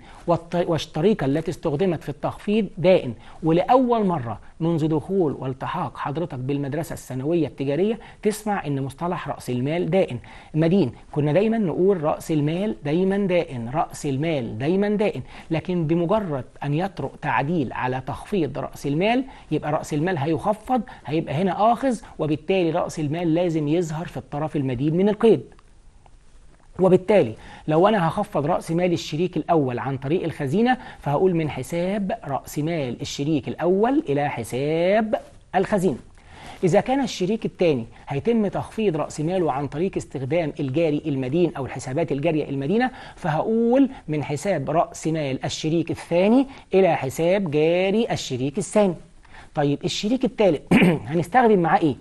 والطريقه التي استخدمت في التخفيض دائن ولاول مره منذ دخول والتحاق حضرتك بالمدرسه الثانويه التجاريه تسمع ان مصطلح راس المال دائن مدين كنا دايما نقول راس المال دايما دائن راس المال دايما دائن لكن بمجرد ان يطرق تعديل على تخفيض راس المال يبقى راس المال هيخفض هيبقى هنا اخذ وبالتالي راس المال لازم يظهر في الطرف المدين من القيد وبالتالي لو انا هخفض راس مال الشريك الاول عن طريق الخزينه فهقول من حساب راس مال الشريك الاول الى حساب الخزينه إذا كان الشريك الثاني هيتم تخفيض رأس ماله عن طريق استخدام الجاري المدين أو الحسابات الجارية المدينة فهقول من حساب رأس مال الشريك الثاني إلى حساب جاري الشريك الثاني طيب الشريك الثالث (clears throat) هنستخدم معاه إيه؟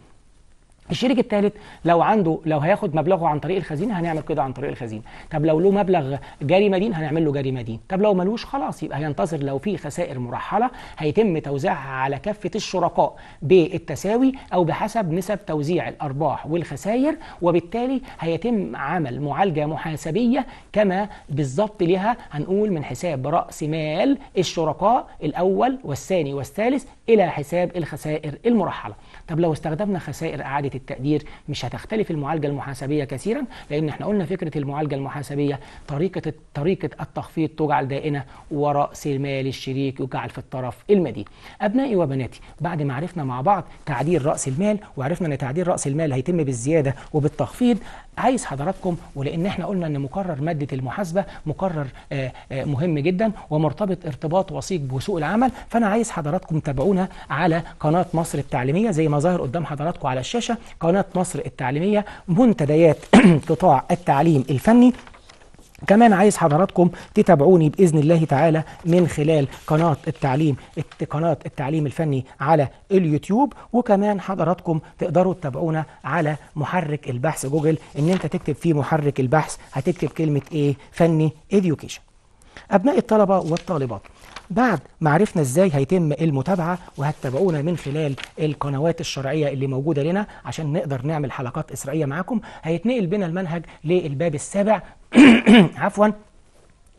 الشريك الثالث لو عنده لو هياخد مبلغه عن طريق الخزينه هنعمل كده عن طريق الخزينه طب لو له مبلغ جاري مدين هنعمل له جاري مدين طب لو ملوش خلاص يبقى هينتظر لو في خسائر مرحله هيتم توزيعها على كافه الشركاء بالتساوي او بحسب نسب توزيع الارباح والخسائر وبالتالي هيتم عمل معالجه محاسبيه كما بالظبط لها هنقول من حساب راس مال الشركاء الاول والثاني والثالث الى حساب الخسائر المرحله طب لو استخدمنا خسائر اعاده التقدير مش هتختلف المعالجه المحاسبيه كثيرا لان احنا قلنا فكره المعالجه المحاسبيه طريقه طريقه التخفيض تجعل دائنه وراس المال الشريك يجعل في الطرف المدين ابنائي وبناتي بعد ما عرفنا مع بعض تعديل راس المال وعرفنا ان تعديل راس المال هيتم بالزياده وبالتخفيض عايز حضراتكم ولان احنا قلنا ان مقرر ماده المحاسبه مقرر آه، آه، مهم جدا ومرتبط ارتباط وثيق بسوق العمل فانا عايز حضراتكم تتابعونا على قناه مصر التعليميه زي ما ظاهر قدام حضراتكم على الشاشه قناه مصر التعليميه منتديات (clears throat) قطاع التعليم الفني كمان عايز حضراتكم تتابعوني باذن الله تعالى من خلال قناه التعليم قناه التعليم الفني على اليوتيوب وكمان حضراتكم تقدروا تتابعونا على محرك البحث جوجل ان انت تكتب في محرك البحث هتكتب كلمه ايه فني اديوكيشن ابناء الطلبه والطالبات بعد ما عرفنا ازاي هيتم المتابعه وهتتابعونا من خلال القنوات الشرعيه اللي موجوده لنا عشان نقدر نعمل حلقات اسرائيه معاكم هيتنقل بنا المنهج للباب السابع (coughs) Have one.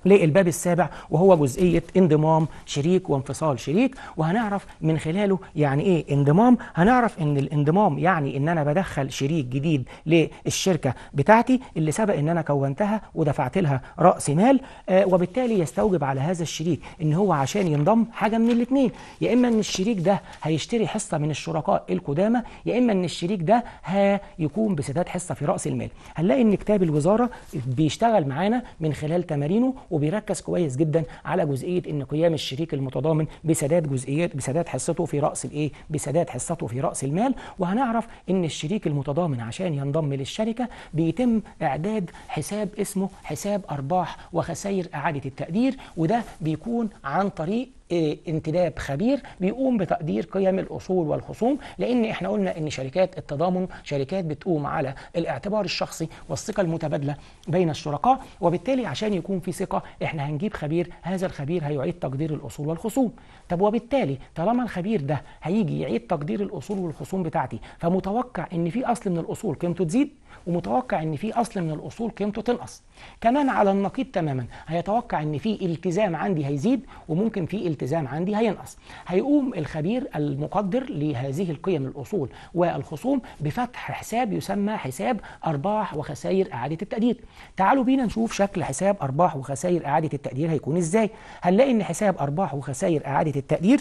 للباب السابع وهو جزئية انضمام شريك وانفصال شريك وهنعرف من خلاله يعني ايه انضمام هنعرف ان الانضمام يعني ان انا بدخل شريك جديد للشركة بتاعتي اللي سبق ان انا كونتها ودفعت لها رأس مال آه وبالتالي يستوجب على هذا الشريك ان هو عشان ينضم حاجة من الاتنين يا اما ان الشريك ده هيشتري حصة من الشركاء القدامى يا اما ان الشريك ده هيكون بسداد حصة في رأس المال هنلاقي ان كتاب الوزارة بيشتغل معانا من خلال تمارينه وبيركز كويس جدا على جزئيه ان قيام الشريك المتضامن بسداد جزئيات بسداد حصته في راس الايه بسداد حصته في راس المال وهنعرف ان الشريك المتضامن عشان ينضم للشركه بيتم اعداد حساب اسمه حساب ارباح وخسائر اعاده التقدير وده بيكون عن طريق إيه، انتداب خبير بيقوم بتقدير قيم الاصول والخصوم لان احنا قلنا ان شركات التضامن شركات بتقوم على الاعتبار الشخصي والثقه المتبادله بين الشركاء وبالتالي عشان يكون في ثقه احنا هنجيب خبير هذا الخبير هيعيد تقدير الاصول والخصوم طب وبالتالي طالما الخبير ده هيجي يعيد تقدير الاصول والخصوم بتاعتي فمتوقع ان في اصل من الاصول قيمته تزيد ومتوقع ان في اصل من الاصول قيمته تنقص كمان على النقيض تماما هيتوقع ان في التزام عندي هيزيد وممكن في التزام عندي هينقص هيقوم الخبير المقدر لهذه القيم الاصول والخصوم بفتح حساب يسمى حساب ارباح وخسائر اعاده التقدير تعالوا بينا نشوف شكل حساب ارباح وخسائر اعاده التقدير هيكون ازاي هنلاقي ان حساب ارباح وخسائر اعاده التقدير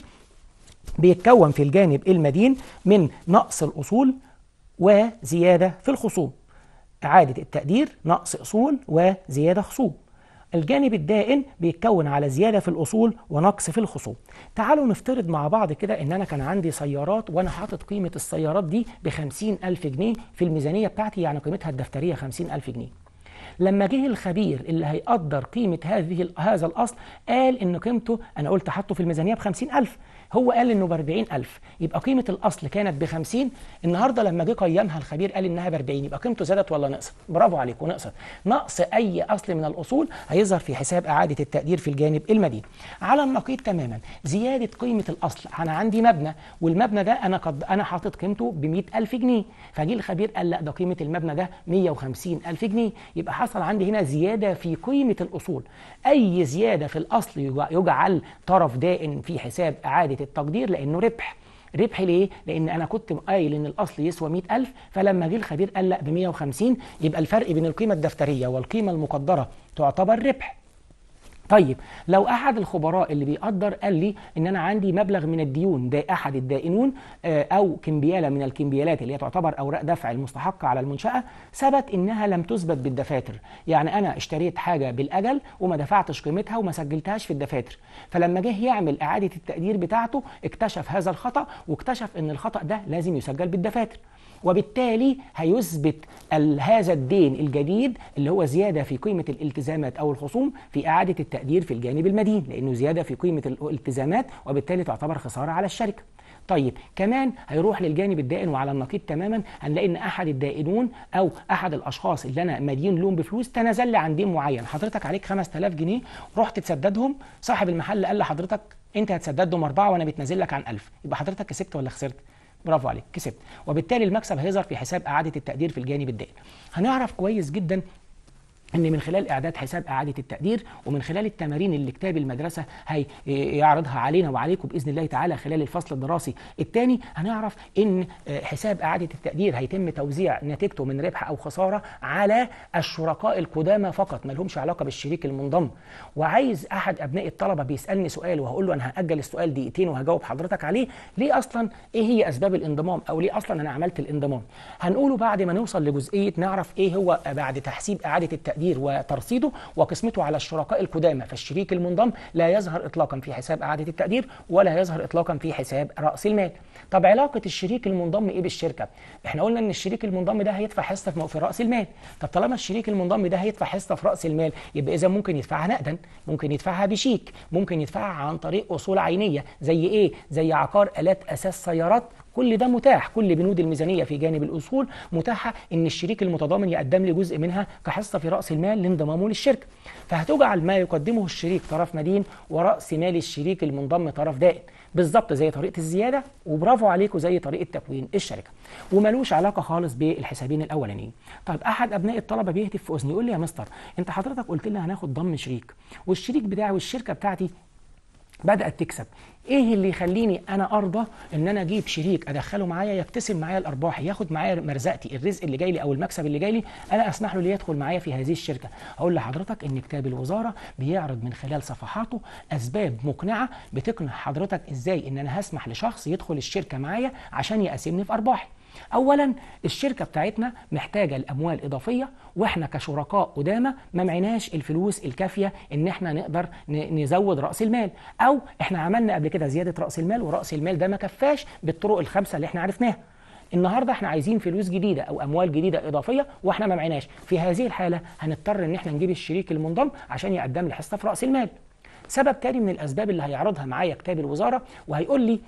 بيتكون في الجانب المدين من نقص الاصول وزياده في الخصوم إعادة التقدير نقص أصول وزيادة خصوم الجانب الدائن بيتكون على زيادة في الأصول ونقص في الخصوم تعالوا نفترض مع بعض كده إن أنا كان عندي سيارات وأنا حاطط قيمة السيارات دي بخمسين ألف جنيه في الميزانية بتاعتي يعني قيمتها الدفترية خمسين ألف جنيه لما جه الخبير اللي هيقدر قيمة هذه هذا الأصل قال إن قيمته أنا قلت حاطه في الميزانية بخمسين ألف هو قال انه ب 40000 يبقى قيمه الاصل كانت ب 50 النهارده لما جه قيمها الخبير قال انها ب 40 يبقى قيمته زادت ولا نقصت برافو عليك ونقصت نقص اي اصل من الاصول هيظهر في حساب اعاده التقدير في الجانب المدين على النقيض تماما زياده قيمه الاصل انا عندي مبنى والمبنى ده انا قد انا حاطط قيمته ب 100000 جنيه فجه الخبير قال لا ده قيمه المبنى ده 150000 جنيه يبقى حصل عندي هنا زياده في قيمه الاصول اي زياده في الاصل يجعل طرف دائن في حساب اعاده التقدير لانه ربح ربح ليه؟ لان انا كنت قايل ان الاصل يسوى 100000 فلما جه الخبير قال لا ب 150 يبقى الفرق بين القيمه الدفتريه والقيمه المقدره تعتبر ربح طيب لو احد الخبراء اللي بيقدر قال لي ان انا عندي مبلغ من الديون ده احد الدائنون آه، او كمبياله من الكمبيالات اللي هي تعتبر اوراق دفع المستحقه على المنشاه ثبت انها لم تثبت بالدفاتر يعني انا اشتريت حاجه بالاجل وما دفعتش قيمتها وما سجلتهاش في الدفاتر فلما جه يعمل اعاده التقدير بتاعته اكتشف هذا الخطا واكتشف ان الخطا ده لازم يسجل بالدفاتر وبالتالي هيثبت هذا الدين الجديد اللي هو زيادة في قيمة الالتزامات أو الخصوم في إعادة التقدير في الجانب المدين لأنه زيادة في قيمة الالتزامات وبالتالي تعتبر خسارة على الشركة طيب كمان هيروح للجانب الدائن وعلى النقيض تماما هنلاقي ان احد الدائنون او احد الاشخاص اللي انا مدين لهم بفلوس تنازل لي عن دين معين حضرتك عليك 5000 جنيه رحت تسددهم صاحب المحل قال لحضرتك انت هتسددهم اربعه وانا بتنازل لك عن 1000 يبقى حضرتك كسبت ولا خسرت برافو عليك كسبت وبالتالي المكسب هيظهر في حساب اعاده التقدير في الجانب الدائم هنعرف كويس جدا ان من خلال اعداد حساب اعاده التقدير ومن خلال التمارين اللي كتاب المدرسه هيعرضها علينا وعليكم باذن الله تعالى خلال الفصل الدراسي الثاني هنعرف ان حساب اعاده التقدير هيتم توزيع نتيجته من ربح او خساره على الشركاء القدامى فقط ما لهمش علاقه بالشريك المنضم وعايز احد ابناء الطلبه بيسالني سؤال وهقول له انا هاجل السؤال دقيقتين وهجاوب حضرتك عليه ليه اصلا ايه هي اسباب الانضمام او ليه اصلا انا عملت الانضمام هنقوله بعد ما نوصل لجزئيه نعرف ايه هو بعد تحسيب اعاده التقدير التقدير وترصيده وقسمته على الشركاء القدامى فالشريك المنضم لا يظهر إطلاقا في حساب أعادة التقدير ولا يظهر إطلاقا في حساب رأس المال طب علاقة الشريك المنضم إيه بالشركة احنا قلنا إن الشريك المنضم ده هيدفع حصة في رأس المال طب طالما الشريك المنضم ده هيدفع حصة في رأس المال يبقى إذا ممكن يدفعها نقدا ممكن يدفعها بشيك ممكن يدفعها عن طريق أصول عينية زي إيه زي عقار آلات أساس سيارات كل ده متاح كل بنود الميزانية في جانب الأصول متاحة إن الشريك المتضامن يقدم لي جزء منها كحصة في رأس المال لانضمامه للشركة فهتجعل ما يقدمه الشريك طرف مدين ورأس مال الشريك المنضم طرف دائن بالظبط زي طريقة الزيادة وبرافو عليكم زي طريقة تكوين الشركة وملوش علاقة خالص بالحسابين الأولانيين طيب أحد أبناء الطلبة بيهتف في أذني يقول لي يا مستر أنت حضرتك قلت لنا هناخد ضم شريك والشريك بتاعي والشركة بتاعتي بدأت تكسب ايه اللي يخليني انا ارضى ان انا اجيب شريك ادخله معايا يكتسب معايا الارباح ياخد معايا مرزقتي الرزق اللي جاي لي او المكسب اللي جاي لي انا اسمح له ليه يدخل معايا في هذه الشركه اقول لحضرتك ان كتاب الوزاره بيعرض من خلال صفحاته اسباب مقنعه بتقنع حضرتك ازاي ان انا هسمح لشخص يدخل الشركه معايا عشان يقاسمني في ارباحي اولا الشركه بتاعتنا محتاجه الاموال اضافيه واحنا كشركاء قدامى ما معناش الفلوس الكافيه ان احنا نقدر نزود راس المال او احنا عملنا قبل كده زياده راس المال وراس المال ده ما كفاش بالطرق الخمسه اللي احنا عرفناها النهارده احنا عايزين فلوس جديده او اموال جديده اضافيه واحنا ما معناش في هذه الحاله هنضطر ان احنا نجيب الشريك المنضم عشان يقدم لي حصه في راس المال سبب تاني من الاسباب اللي هيعرضها معايا كتاب الوزاره وهيقول لي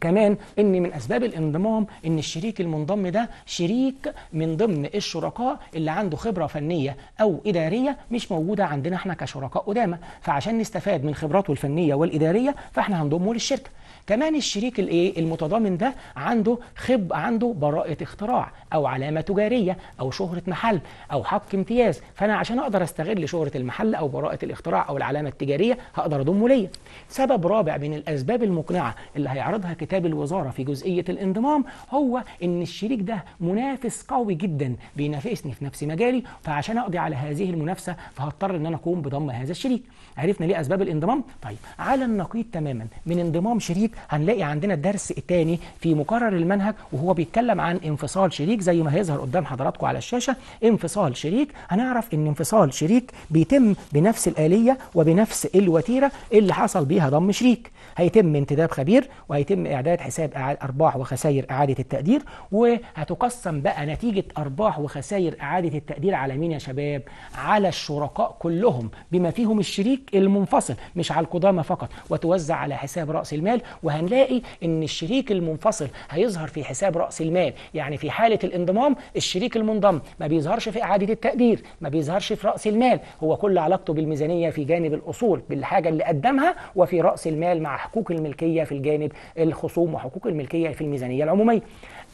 كمان ان من اسباب الانضمام ان الشريك المنضم ده شريك من ضمن الشركاء اللي عنده خبره فنيه او اداريه مش موجوده عندنا احنا كشركاء قدامى فعشان نستفاد من خبراته الفنيه والاداريه فاحنا هنضمه للشركه كمان الشريك الايه المتضامن ده عنده خب عنده براءه اختراع او علامه تجاريه او شهره محل او حق امتياز فانا عشان اقدر استغل شهره المحل او براءه الاختراع او العلامه التجاريه هقدر اضمه ليا سبب رابع من الاسباب المقنعه اللي هيعرضها كتاب الوزاره في جزئيه الانضمام هو ان الشريك ده منافس قوي جدا بينافسني في نفس مجالي فعشان اقضي على هذه المنافسه فهضطر ان انا اقوم بضم هذا الشريك عرفنا ليه اسباب الانضمام طيب على النقيض تماما من انضمام شريك هنلاقي عندنا الدرس الثاني في مقرر المنهج وهو بيتكلم عن انفصال شريك زي ما هيظهر قدام حضراتكم على الشاشه انفصال شريك هنعرف ان انفصال شريك بيتم بنفس الاليه وبنفس الوتيره اللي حصل بيها ضم شريك هيتم انتداب خبير وهيتم اعداد حساب ارباح وخسائر اعاده التقدير وهتقسم بقى نتيجه ارباح وخسائر اعاده التقدير على مين يا شباب على الشركاء كلهم بما فيهم الشريك المنفصل مش على القدامى فقط وتوزع على حساب راس المال وهنلاقي ان الشريك المنفصل هيظهر في حساب راس المال يعني في حاله الانضمام الشريك المنضم ما بيظهرش في اعاده التقدير ما بيظهرش في راس المال هو كل علاقته بالميزانيه في جانب الاصول بالحاجه اللي قدمها وفي راس المال مع حقوق الملكيه في الجانب الخصوم وحقوق الملكيه في الميزانيه العموميه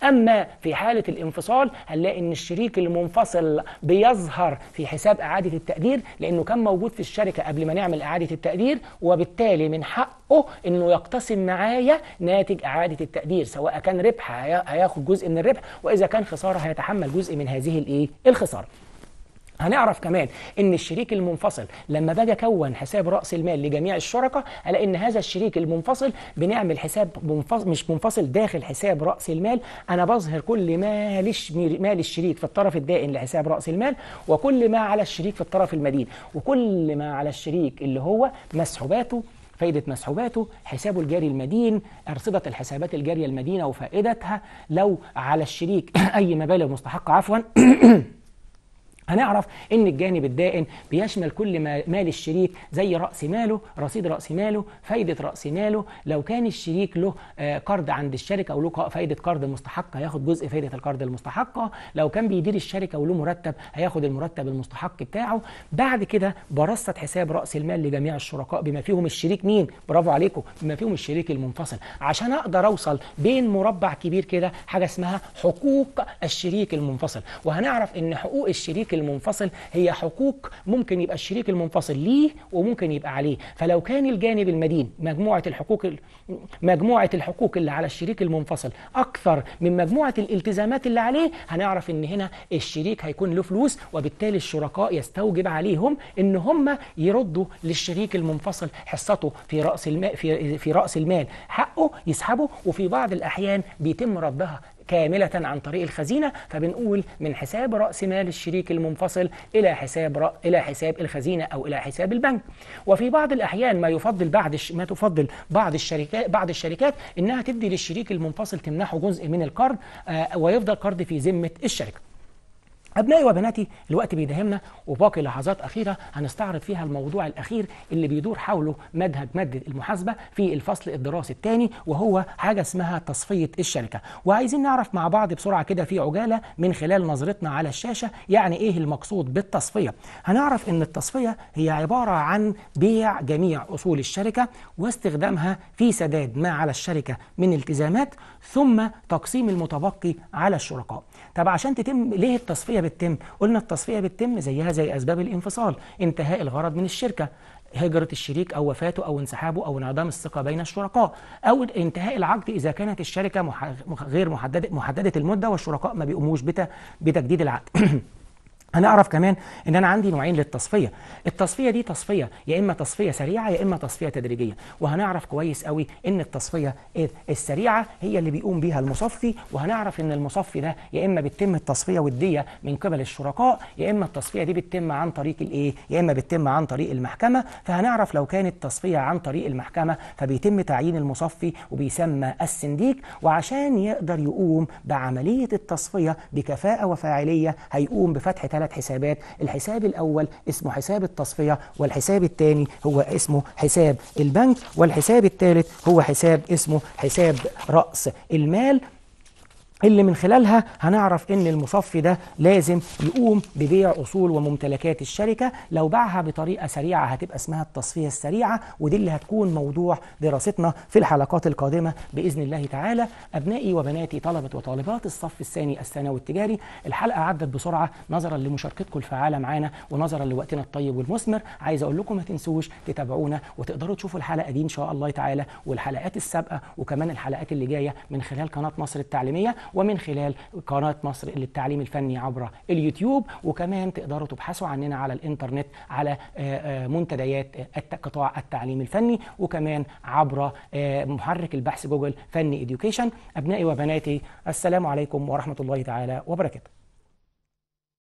اما في حاله الانفصال هنلاقي ان الشريك المنفصل بيظهر في حساب اعاده التقدير لانه كان موجود في الشركه قبل ما نعمل اعاده التقدير وبالتالي من حقه انه يقتسم معايا ناتج اعاده التقدير سواء كان ربح هياخد جزء من الربح واذا كان خساره هيتحمل جزء من هذه الايه الخساره هنعرف كمان ان الشريك المنفصل لما باجي اكون حساب راس المال لجميع الشركاء الاقي ان هذا الشريك المنفصل بنعمل حساب منفصل مش منفصل داخل حساب راس المال انا بظهر كل ما لش مال الشريك في الطرف الدائن لحساب راس المال وكل ما على الشريك في الطرف المدين وكل ما على الشريك اللي هو مسحوباته فائدة مسحوباته حسابه الجاري المدين أرصدة الحسابات الجارية المدينة وفائدتها لو على الشريك (coughs) أي مبالغ مستحقة عفوا (coughs) هنعرف ان الجانب الدائن بيشمل كل مال الشريك زي راس ماله رصيد راس ماله فايده راس ماله لو كان الشريك له آه، قرض عند الشركه او له فايده قرض مستحقه هياخد جزء فايده القرض المستحقه لو كان بيدير الشركه وله مرتب هياخد المرتب المستحق بتاعه بعد كده برصد حساب راس المال لجميع الشركاء بما فيهم الشريك مين برافو عليكم بما فيهم الشريك المنفصل عشان اقدر اوصل بين مربع كبير كده حاجه اسمها حقوق الشريك المنفصل وهنعرف ان حقوق الشريك المنفصل هي حقوق ممكن يبقى الشريك المنفصل ليه وممكن يبقى عليه فلو كان الجانب المدين مجموعة الحقوق مجموعة الحقوق اللي على الشريك المنفصل أكثر من مجموعة الالتزامات اللي عليه هنعرف إن هنا الشريك هيكون له فلوس وبالتالي الشركاء يستوجب عليهم إن هم يردوا للشريك المنفصل حصته في رأس المال في في رأس المال حقه يسحبه وفي بعض الأحيان بيتم ردها كاملة عن طريق الخزينة فبنقول من حساب رأس مال الشريك المنفصل إلى حساب رأ... إلى حساب الخزينة أو إلى حساب البنك وفي بعض الأحيان ما يفضل بعض الش... ما تفضل بعض الشركات بعض الشركات إنها تدي للشريك المنفصل تمنحه جزء من القرض آه ويفضل قرض في ذمة الشركة أبنائي وبناتي الوقت بيداهمنا وباقي لحظات أخيرة هنستعرض فيها الموضوع الأخير اللي بيدور حوله منهج مادة المحاسبة في الفصل الدراسي الثاني وهو حاجة اسمها تصفية الشركة وعايزين نعرف مع بعض بسرعة كده في عجالة من خلال نظرتنا على الشاشة يعني إيه المقصود بالتصفية هنعرف إن التصفية هي عبارة عن بيع جميع أصول الشركة واستخدامها في سداد ما على الشركة من التزامات ثم تقسيم المتبقي على الشركاء طب عشان تتم ليه التصفية بتتم قلنا التصفية بتتم زيها زي أسباب الانفصال انتهاء الغرض من الشركة هجرة الشريك أو وفاته أو انسحابه أو انعدام الثقة بين الشركاء أو انتهاء العقد إذا كانت الشركة غير محددة, محددة المدة والشركاء ما بيقوموش بتجديد العقد (clears throat) هنعرف كمان ان انا عندي نوعين للتصفيه التصفيه دي تصفيه يا اما تصفيه سريعه يا اما تصفيه تدريجيه وهنعرف كويس قوي ان التصفيه السريعه هي اللي بيقوم بيها المصفي وهنعرف ان المصفي ده يا اما بتتم التصفيه وديه من قبل الشركاء يا اما التصفيه دي بتتم عن طريق الايه يا اما بتتم عن طريق المحكمه فهنعرف لو كانت تصفيه عن طريق المحكمه فبيتم تعيين المصفي وبيسمى السنديك وعشان يقدر يقوم بعمليه التصفيه بكفاءه وفاعليه هيقوم بفتح ثلاث حسابات الحساب الأول اسمه حساب التصفية والحساب الثاني هو اسمه حساب البنك والحساب الثالث هو حساب اسمه حساب رأس المال اللي من خلالها هنعرف ان المصفي ده لازم يقوم ببيع اصول وممتلكات الشركه لو باعها بطريقه سريعه هتبقى اسمها التصفيه السريعه ودي اللي هتكون موضوع دراستنا في الحلقات القادمه باذن الله تعالى ابنائي وبناتي طلبه وطالبات الصف الثاني الثانوي التجاري الحلقه عدت بسرعه نظرا لمشاركتكم الفعاله معانا ونظرا لوقتنا الطيب والمثمر عايز اقول لكم ما تنسوش تتابعونا وتقدروا تشوفوا الحلقه دي ان شاء الله تعالى والحلقات السابقه وكمان الحلقات اللي جايه من خلال قناه مصر التعليميه ومن خلال قناة مصر للتعليم الفني عبر اليوتيوب وكمان تقدروا تبحثوا عننا على الانترنت على آه، آه، منتديات آه، قطاع التعليم الفني وكمان عبر محرك البحث جوجل فني اديوكيشن ابنائي وبناتي السلام عليكم ورحمه الله تعالى وبركاته